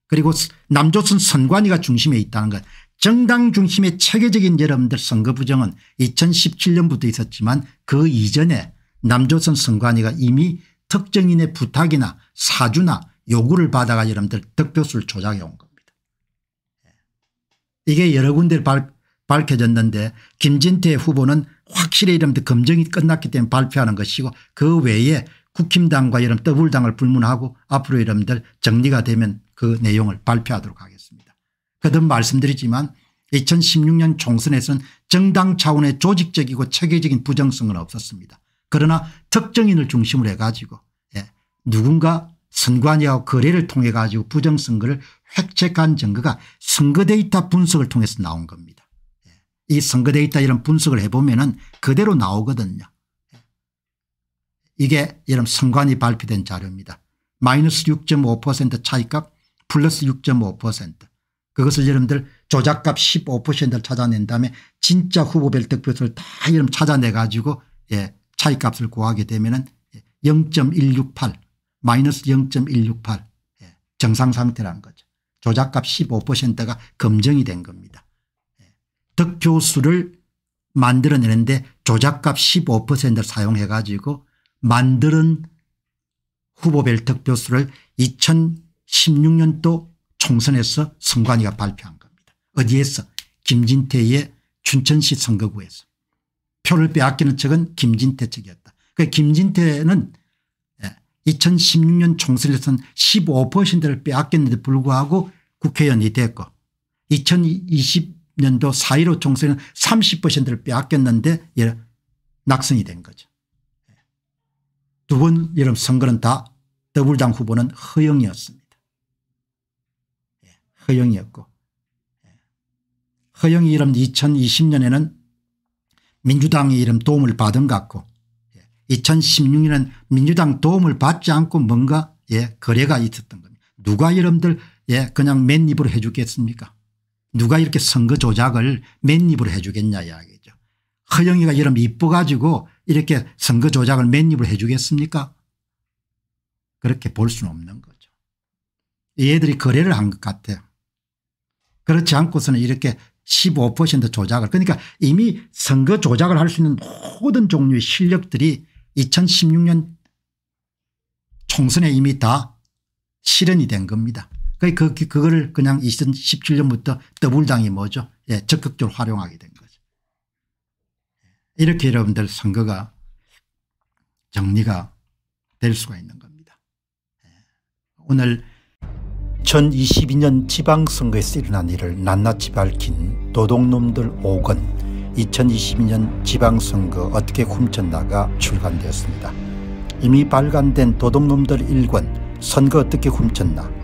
그리고 남조선 선관위가 중심에 있다는 것 정당 중심의 체계적인 여러분들 선거 부정은 2017년부터 있었지만 그 이전에 남조선 선관위가 이미 특정인의 부탁이나 사주나 요구를 받아가 여러분들 득표수를 조작해 온 겁니다. 예. 이게 여러 군데 밝혀졌는데 김진태 후보는 확실히 이러면 검증이 끝났기 때문에 발표하는 것이고 그 외에 국힘당과 이런 더블당을 불문하고 앞으로 이러분들 정리가 되면 그 내용을 발표하도록 하겠습니다. 거듭 말씀드리지만 2016년 총선에서는 정당 차원의 조직적이고 체계적인 부정성은 없었습니다. 그러나 특정인을 중심으로 해가지고 예, 누군가 선관위와 거래를 통해 가지고 부정선거를 획책한 증거가 선거 데이터 분석을 통해서 나온 겁니다. 이선거 데이터 다 이런 분석을 해보면 은 그대로 나오거든요. 이게 여러 선관위 발표된 자료입니다. 마이너스 6.5% 차이값 플러스 6.5% 그것을 여러분들 조작값 15%를 찾아낸 다음에 진짜 후보별 득표수를 다여러 찾아내 가지고 예, 차이값을 구하게 되면 은0.168 예, 마이너스 0.168 예, 정상상태라는 거죠. 조작값 15%가 검증이 된 겁니다. 득표수를 만들어내는데 조작값 15%를 사용해 가지고 만드는 후보별 득표수를 2016년도 총선에서 선관위가 발표한 겁니다. 어디에서 김진태의 춘천시 선거구에서 표를 빼앗기는 측은 김진태 측이었다. 그 김진태는 2016년 예, 총선에서는 15%를 빼앗겼는데 불구하고 국회의원이 됐고 2020 년도 4.15총선에는 30%를 빼앗겼는데 예, 낙선이 된 거죠. 예. 두번 여름 선거는 다 더불당 후보는 허영이었습니다. 예, 허영이었고 예. 허영이 이름 2020년에는 민주당의 이름 도움을 받은 것 같고 2016년은 민주당 도움을 받지 않고 뭔가 예, 거래가 있었던 겁니다. 누가 여러분들 예, 그냥 맨입으로 해 주겠습니까 누가 이렇게 선거 조작을 맨입으로 해 주겠냐 이야기죠. 허영이가 이름 이뻐 가지고 이렇게 선거 조작을 맨입으로 해 주겠습니까 그렇게 볼 수는 없는 거죠. 얘들이 거래를 한 것 같아요. 그렇지 않고서는 이렇게 15% 조작을 그러니까 이미 선거 조작을 할 수 있는 모든 종류의 실력들이 2016년 총선에 이미 다 실현이 된 겁니다. 그, 그, 그거 그냥 2017년부터 더불당이 뭐죠. 예, 적극적으로 활용하게 된 거죠. 이렇게 여러분들 선거가 정리가 될 수가 있는 겁니다. 예. 오늘 2022년 지방선거에서 일어난 일을 낱낱이 밝힌 도둑놈들 5권 2022년 지방선거 어떻게 훔쳤나가 출간되었습니다. 이미 발간된 도둑놈들 1권 선거 어떻게 훔쳤나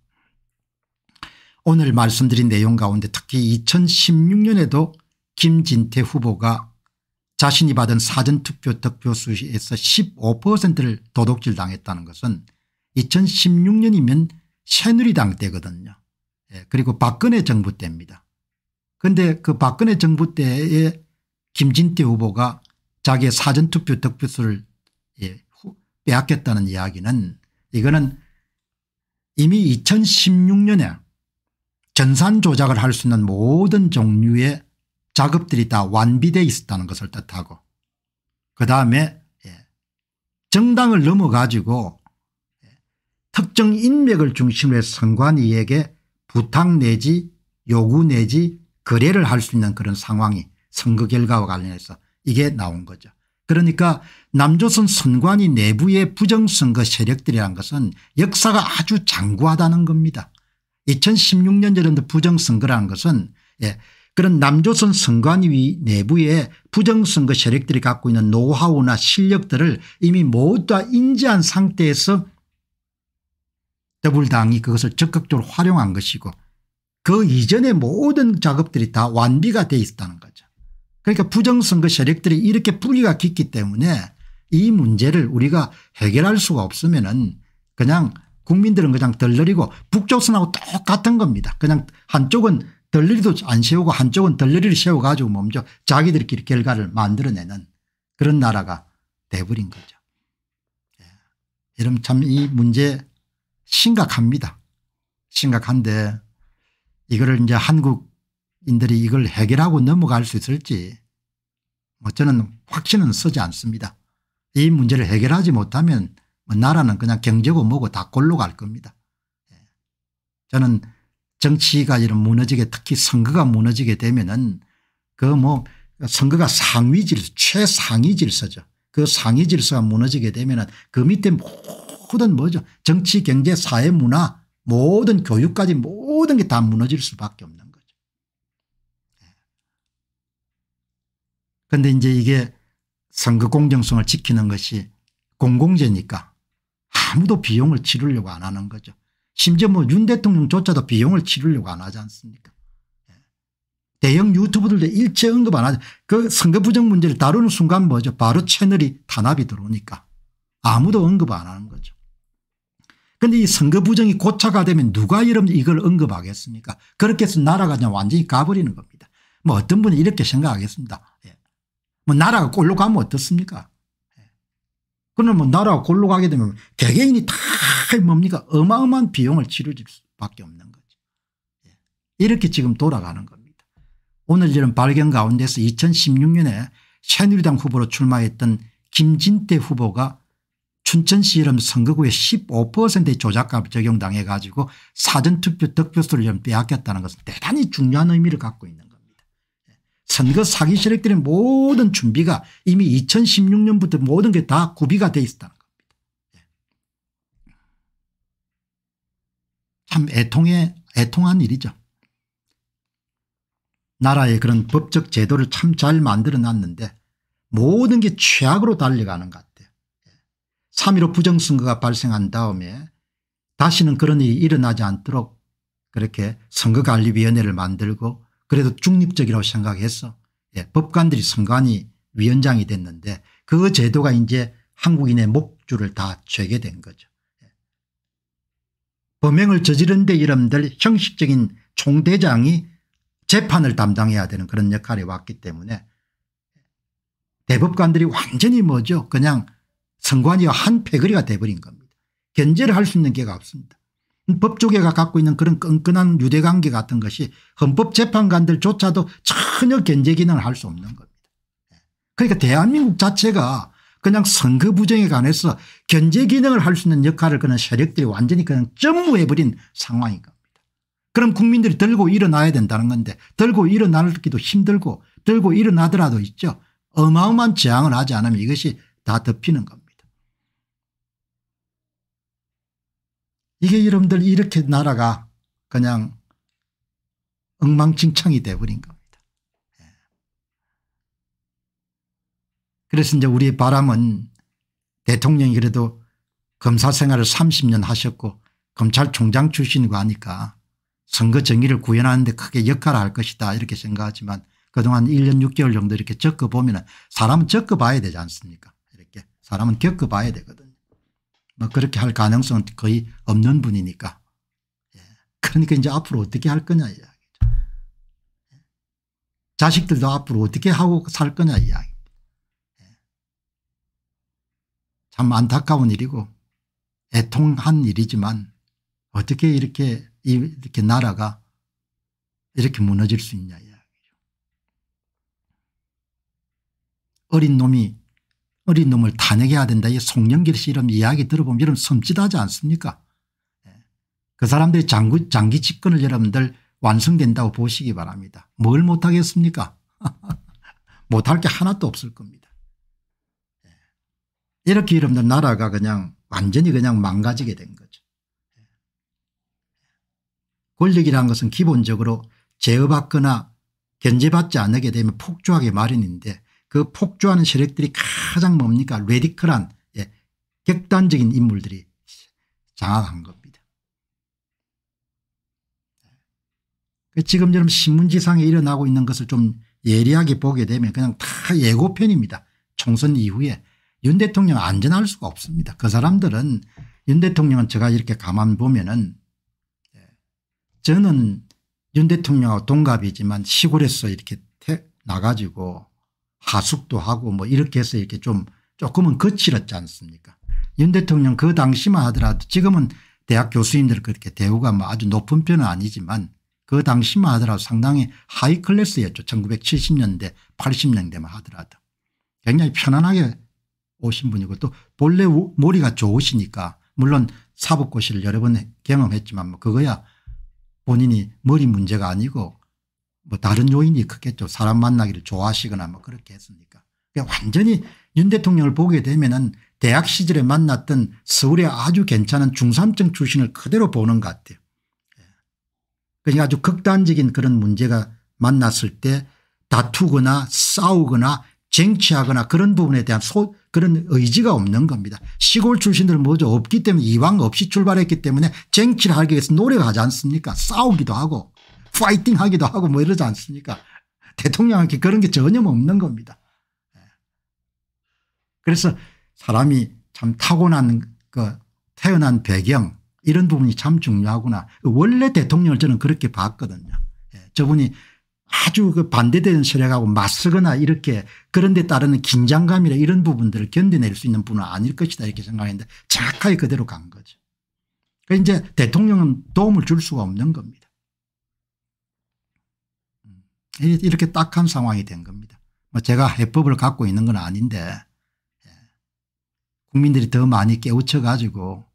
오늘 말씀드린 내용 가운데 특히 2016년에도 김진태 후보가 자신이 받은 사전투표 득표수에서 15%를 도둑질 당했다는 것은 2016년이면 새누리당 때거든요. 예, 그리고 박근혜 정부 때입니다. 그런데 그 박근혜 정부 때에 김진태 후보가 자기의 사전투표 득표수를 예, 빼앗겼다는 이야기는 이거는 이미 2016년에 전산 조작을 할 수 있는 모든 종류의 작업들이 다 완비되어 있었다는 것을 뜻하고 그다음에 예, 정당을 넘어 가지고 예, 특정 인맥을 중심으로 해서 선관위에게 부탁 내지 요구 내지 거래를 할 수 있는 그런 상황이 선거 결과와 관련해서 이게 나온 거죠. 그러니까 남조선 선관위 내부의 부정선거 세력들이란 것은 역사가 아주 장구하다는 겁니다. 2016년 여름도 부정선거라는 것은 예, 그런 남조선 선관위 내부에 부정선거 세력들이 갖고 있는 노하우나 실력들을 이미 모두 다 인지한 상태에서 더불당이 그것을 적극적으로 활용한 것이고 그 이전의 모든 작업들이 다 완비가 돼 있었다는 거죠. 그러니까 부정선거 세력들이 이렇게 뿌리가 깊기 때문에 이 문제를 우리가 해결할 수가 없으면 그냥 국민들은 그냥 덜러리고 북조선하고 똑같은 겁니다. 그냥 한쪽은 덜러리도 안 세우고 한쪽은 덜러리를 세워가지고 멈춰 자기들끼리 결과를 만들어내는 그런 나라가 돼버린 거죠. 예. 여러분 참 이 문제 심각합니다. 심각한데 이거를 이제 한국인들이 이걸 해결하고 넘어갈 수 있을지 뭐 저는 확신은 서지 않습니다. 이 문제를 해결하지 못하면 뭐 나라는 그냥 경제고 뭐고 다 골로 갈 겁니다. 예. 저는 정치가 이런 무너지게 특히 선거가 무너지게 되면은 그 뭐 선거가 상위 질서 최상위 질서죠. 그 상위 질서가 무너지게 되면은 그 밑에 모든 뭐죠 정치 경제 사회 문화 모든 교육까지 모든 게 다 무너질 수밖에 없는 거죠. 그런데 예. 이제 이게 선거 공정성을 지키는 것이 공공재니까 아무도 비용을 치르려고 안 하는 거죠. 심지어 뭐 윤 대통령조차도 비용을 치르려고 안 하지 않습니까 예. 대형 유튜브들도 일체 언급 안 하죠. 그 선거 부정 문제를 다루는 순간 뭐죠. 바로 채널이 탄압이 들어오니까 아무도 언급 안 하는 거죠. 그런데 이 선거 부정이 고차가 되면 누가 이러 이걸 언급하겠습니까 그렇게 해서 나라가 그냥 완전히 가버리는 겁니다. 뭐 어떤 분이 이렇게 생각하겠습니다. 예. 뭐 나라가 꼴로 가면 어떻습니까 그러면 뭐 나라가 골로 가게 되면 개개인이 다 뭡니까 어마어마한 비용을 치르질 수밖에 없는 거죠. 예. 이렇게 지금 돌아가는 겁니다. 오늘 이런 발견 가운데서 2016년에 새누리당 후보로 출마했던 김진태 후보가 춘천시 이름 선거구의 15%의 조작값 적용당해 가지고 사전투표 득표수를 빼앗겼다는 것은 대단히 중요한 의미를 갖고 있는 겁니다. 선거 사기 세력들의 모든 준비가 이미 2016년부터 모든 게 다 구비가 돼 있었다는 겁니다. 참 애통해 애통한 일이죠. 나라의 그런 법적 제도를 참 잘 만들어 놨는데 모든 게 최악으로 달려가는 것 같아요. 3.15 부정선거가 발생한 다음에 다시는 그런 일이 일어나지 않도록 그렇게 선거관리위원회를 만들고 그래도 중립적이라고 생각해서 예, 법관들이 선관위 위원장이 됐는데 그 제도가 이제 한국인의 목줄을 다 죄게 된 거죠. 예. 범행을 저지른 데 이름들 형식적인 총대장이 재판을 담당해야 되는 그런 역할이 왔기 때문에 대법관들이 완전히 뭐죠 그냥 선관위와 한 패거리가 돼버린 겁니다. 견제를 할 수 있는 게가 없습니다. 법조계가 갖고 있는 그런 끈끈한 유대관계 같은 것이 헌법재판관들조차도 전혀 견제 기능을 할 수 없는 겁니다. 그러니까 대한민국 자체가 그냥 선거 부정에 관해서 견제 기능을 할 수 있는 역할을 그런 세력들이 완전히 그냥 전무해버린 상황인 겁니다. 그럼 국민들이 들고 일어나야 된다는 건데 들고 일어나기도 힘들고 들고 일어나더라도 있죠. 어마어마한 저항을 하지 않으면 이것이 다 덮이는 겁니다. 이게 여러분들 이렇게 나라가 그냥 엉망진창이 돼버린 겁니다. 예. 그래서 이제 우리의 바람은 대통령이 그래도 검사 생활을 30년 하셨고 검찰총장 출신이고 하니까 선거 정의를 구현하는데 크게 역할을 할 것이다 이렇게 생각하지만 그동안 1년 6개월 정도 이렇게 적어보면 사람은 적어봐야 되지 않습니까 이렇게 사람은 겪어봐야 되거든 뭐 그렇게 할 가능성은 거의 없는 분이니까. 예. 그러니까 이제 앞으로 어떻게 할 거냐 이야기죠. 예. 자식들도 앞으로 어떻게 하고 살 거냐 이야기. 예. 참 안타까운 일이고 애통한 일이지만 어떻게 이렇게 이렇게 나라가 이렇게 무너질 수 있냐 이야기죠. 어린 놈이 어린 놈을 탄핵해야 된다. 이 송영길 씨 이런 이야기 들어보면 여러분 섬찟하지 않습니까 예. 그 사람들이 장구, 장기 집권을 여러분들 완성된다고 보시기 바랍니다. 뭘 못하겠습니까 못 할 게 하나도 없을 겁니다. 예. 이렇게 여러분들 나라가 그냥 완전히 그냥 망가지게 된 거죠. 예. 권력이라는 것은 기본적으로 제어받거나 견제받지 않게 되면 폭주하게 마련인데 그 폭주하는 세력들이 가장 뭡니까 레디컬한 예, 격단적인 인물들이 장악한 겁니다. 그 지금처럼 신문지상에 일어나고 있는 것을 좀 예리하게 보게 되면 그냥 다 예고편입니다. 총선 이후에 윤 대통령 안전할 수가 없습니다. 그 사람들은 윤 대통령은 제가 이렇게 가만 보면은 예, 저는 윤 대통령하고 동갑이지만 시골에서 이렇게 나가지고 하숙도 하고 뭐 이렇게 해서 이렇게 좀 조금은 거칠었지 않습니까 윤 대통령 그 당시만 하더라도 지금은 대학 교수님들 그렇게 대우가 뭐 아주 높은 편은 아니지만 그 당시만 하더라도 상당히 하이 클래스였죠. 1970년대 80년대만 하더라도 굉장히 편안하게 오신 분이고 또 본래 머리가 좋으시니까 물론 사법고시를 여러 번 경험했지만 뭐 그거야 본인이 머리 문제가 아니고 뭐 다른 요인이 크겠죠. 사람 만나기를 좋아하시거나 뭐 그렇게 했으니까. 그러니까 완전히 윤 대통령을 보게 되면은 대학 시절에 만났던 서울의 아주 괜찮은 중3층 출신을 그대로 보는 것 같아요. 예. 그러니까 아주 극단적인 그런 문제가 만났을 때 다투거나 싸우거나 쟁취하거나 그런 부분에 대한 소, 그런 의지가 없는 겁니다. 시골 출신들은 뭐죠? 없기 때문에 이왕 없이 출발했기 때문에 쟁취를 하기 위해서 노력하지 않습니까? 싸우기도 하고 파이팅 하기도 하고 뭐 이러지 않습니까 대통령한테 그런 게 전혀 뭐 없는 겁니다. 예. 그래서 사람이 참 타고난 그 태어난 배경 이런 부분이 참 중요하구나. 원래 대통령을 저는 그렇게 봤거든요. 예. 저분이 아주 그 반대되는 세력하고 맞서거나 이렇게 그런 데 따르는 긴장감이나 이런 부분들을 견뎌낼 수 있는 분은 아닐 것이다 이렇게 생각했는데 정확하게 그대로 간 거죠. 그러니까 이제 대통령은 도움을 줄 수가 없는 겁니다. 이렇게 딱한 상황이 된 겁니다. 뭐 제가 해법을 갖고 있는 건 아닌데 예. 국민들이 더 많이 깨우쳐 가지고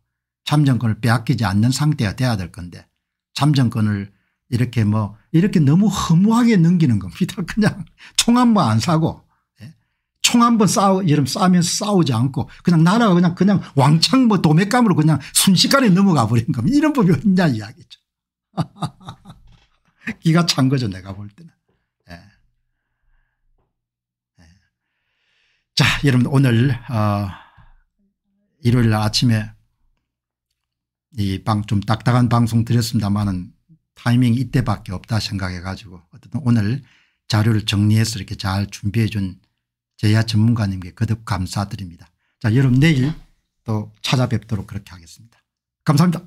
참정권을 빼앗기지 않는 상태가 돼야 될 건데 참정권을 이렇게 뭐 이렇게 너무 허무하게 넘기는 겁니다. 그냥 총 한번안 사고 예. 총한번 싸우 여름 싸면서 싸우지 않고 그냥 나라가 그냥 그냥 왕창 뭐 도매감으로 그냥 순식간에 넘어가 버린 겁니다. 이런 법이 어냐 이야기죠. 기가 찬 거죠 내가 볼 때는. 여러분 오늘 어, 일요일 아침에 이방좀 딱딱한 방송 드렸습니다만은 타이밍이 이때밖에 없다 생각해 가지고 어쨌든 오늘 자료를 정리해서 이렇게 잘 준비해 준 제야 전문가님께 거듭 감사드립니다. 자 여러분 내일 또 찾아뵙도록 그렇게 하겠습니다. 감사합니다.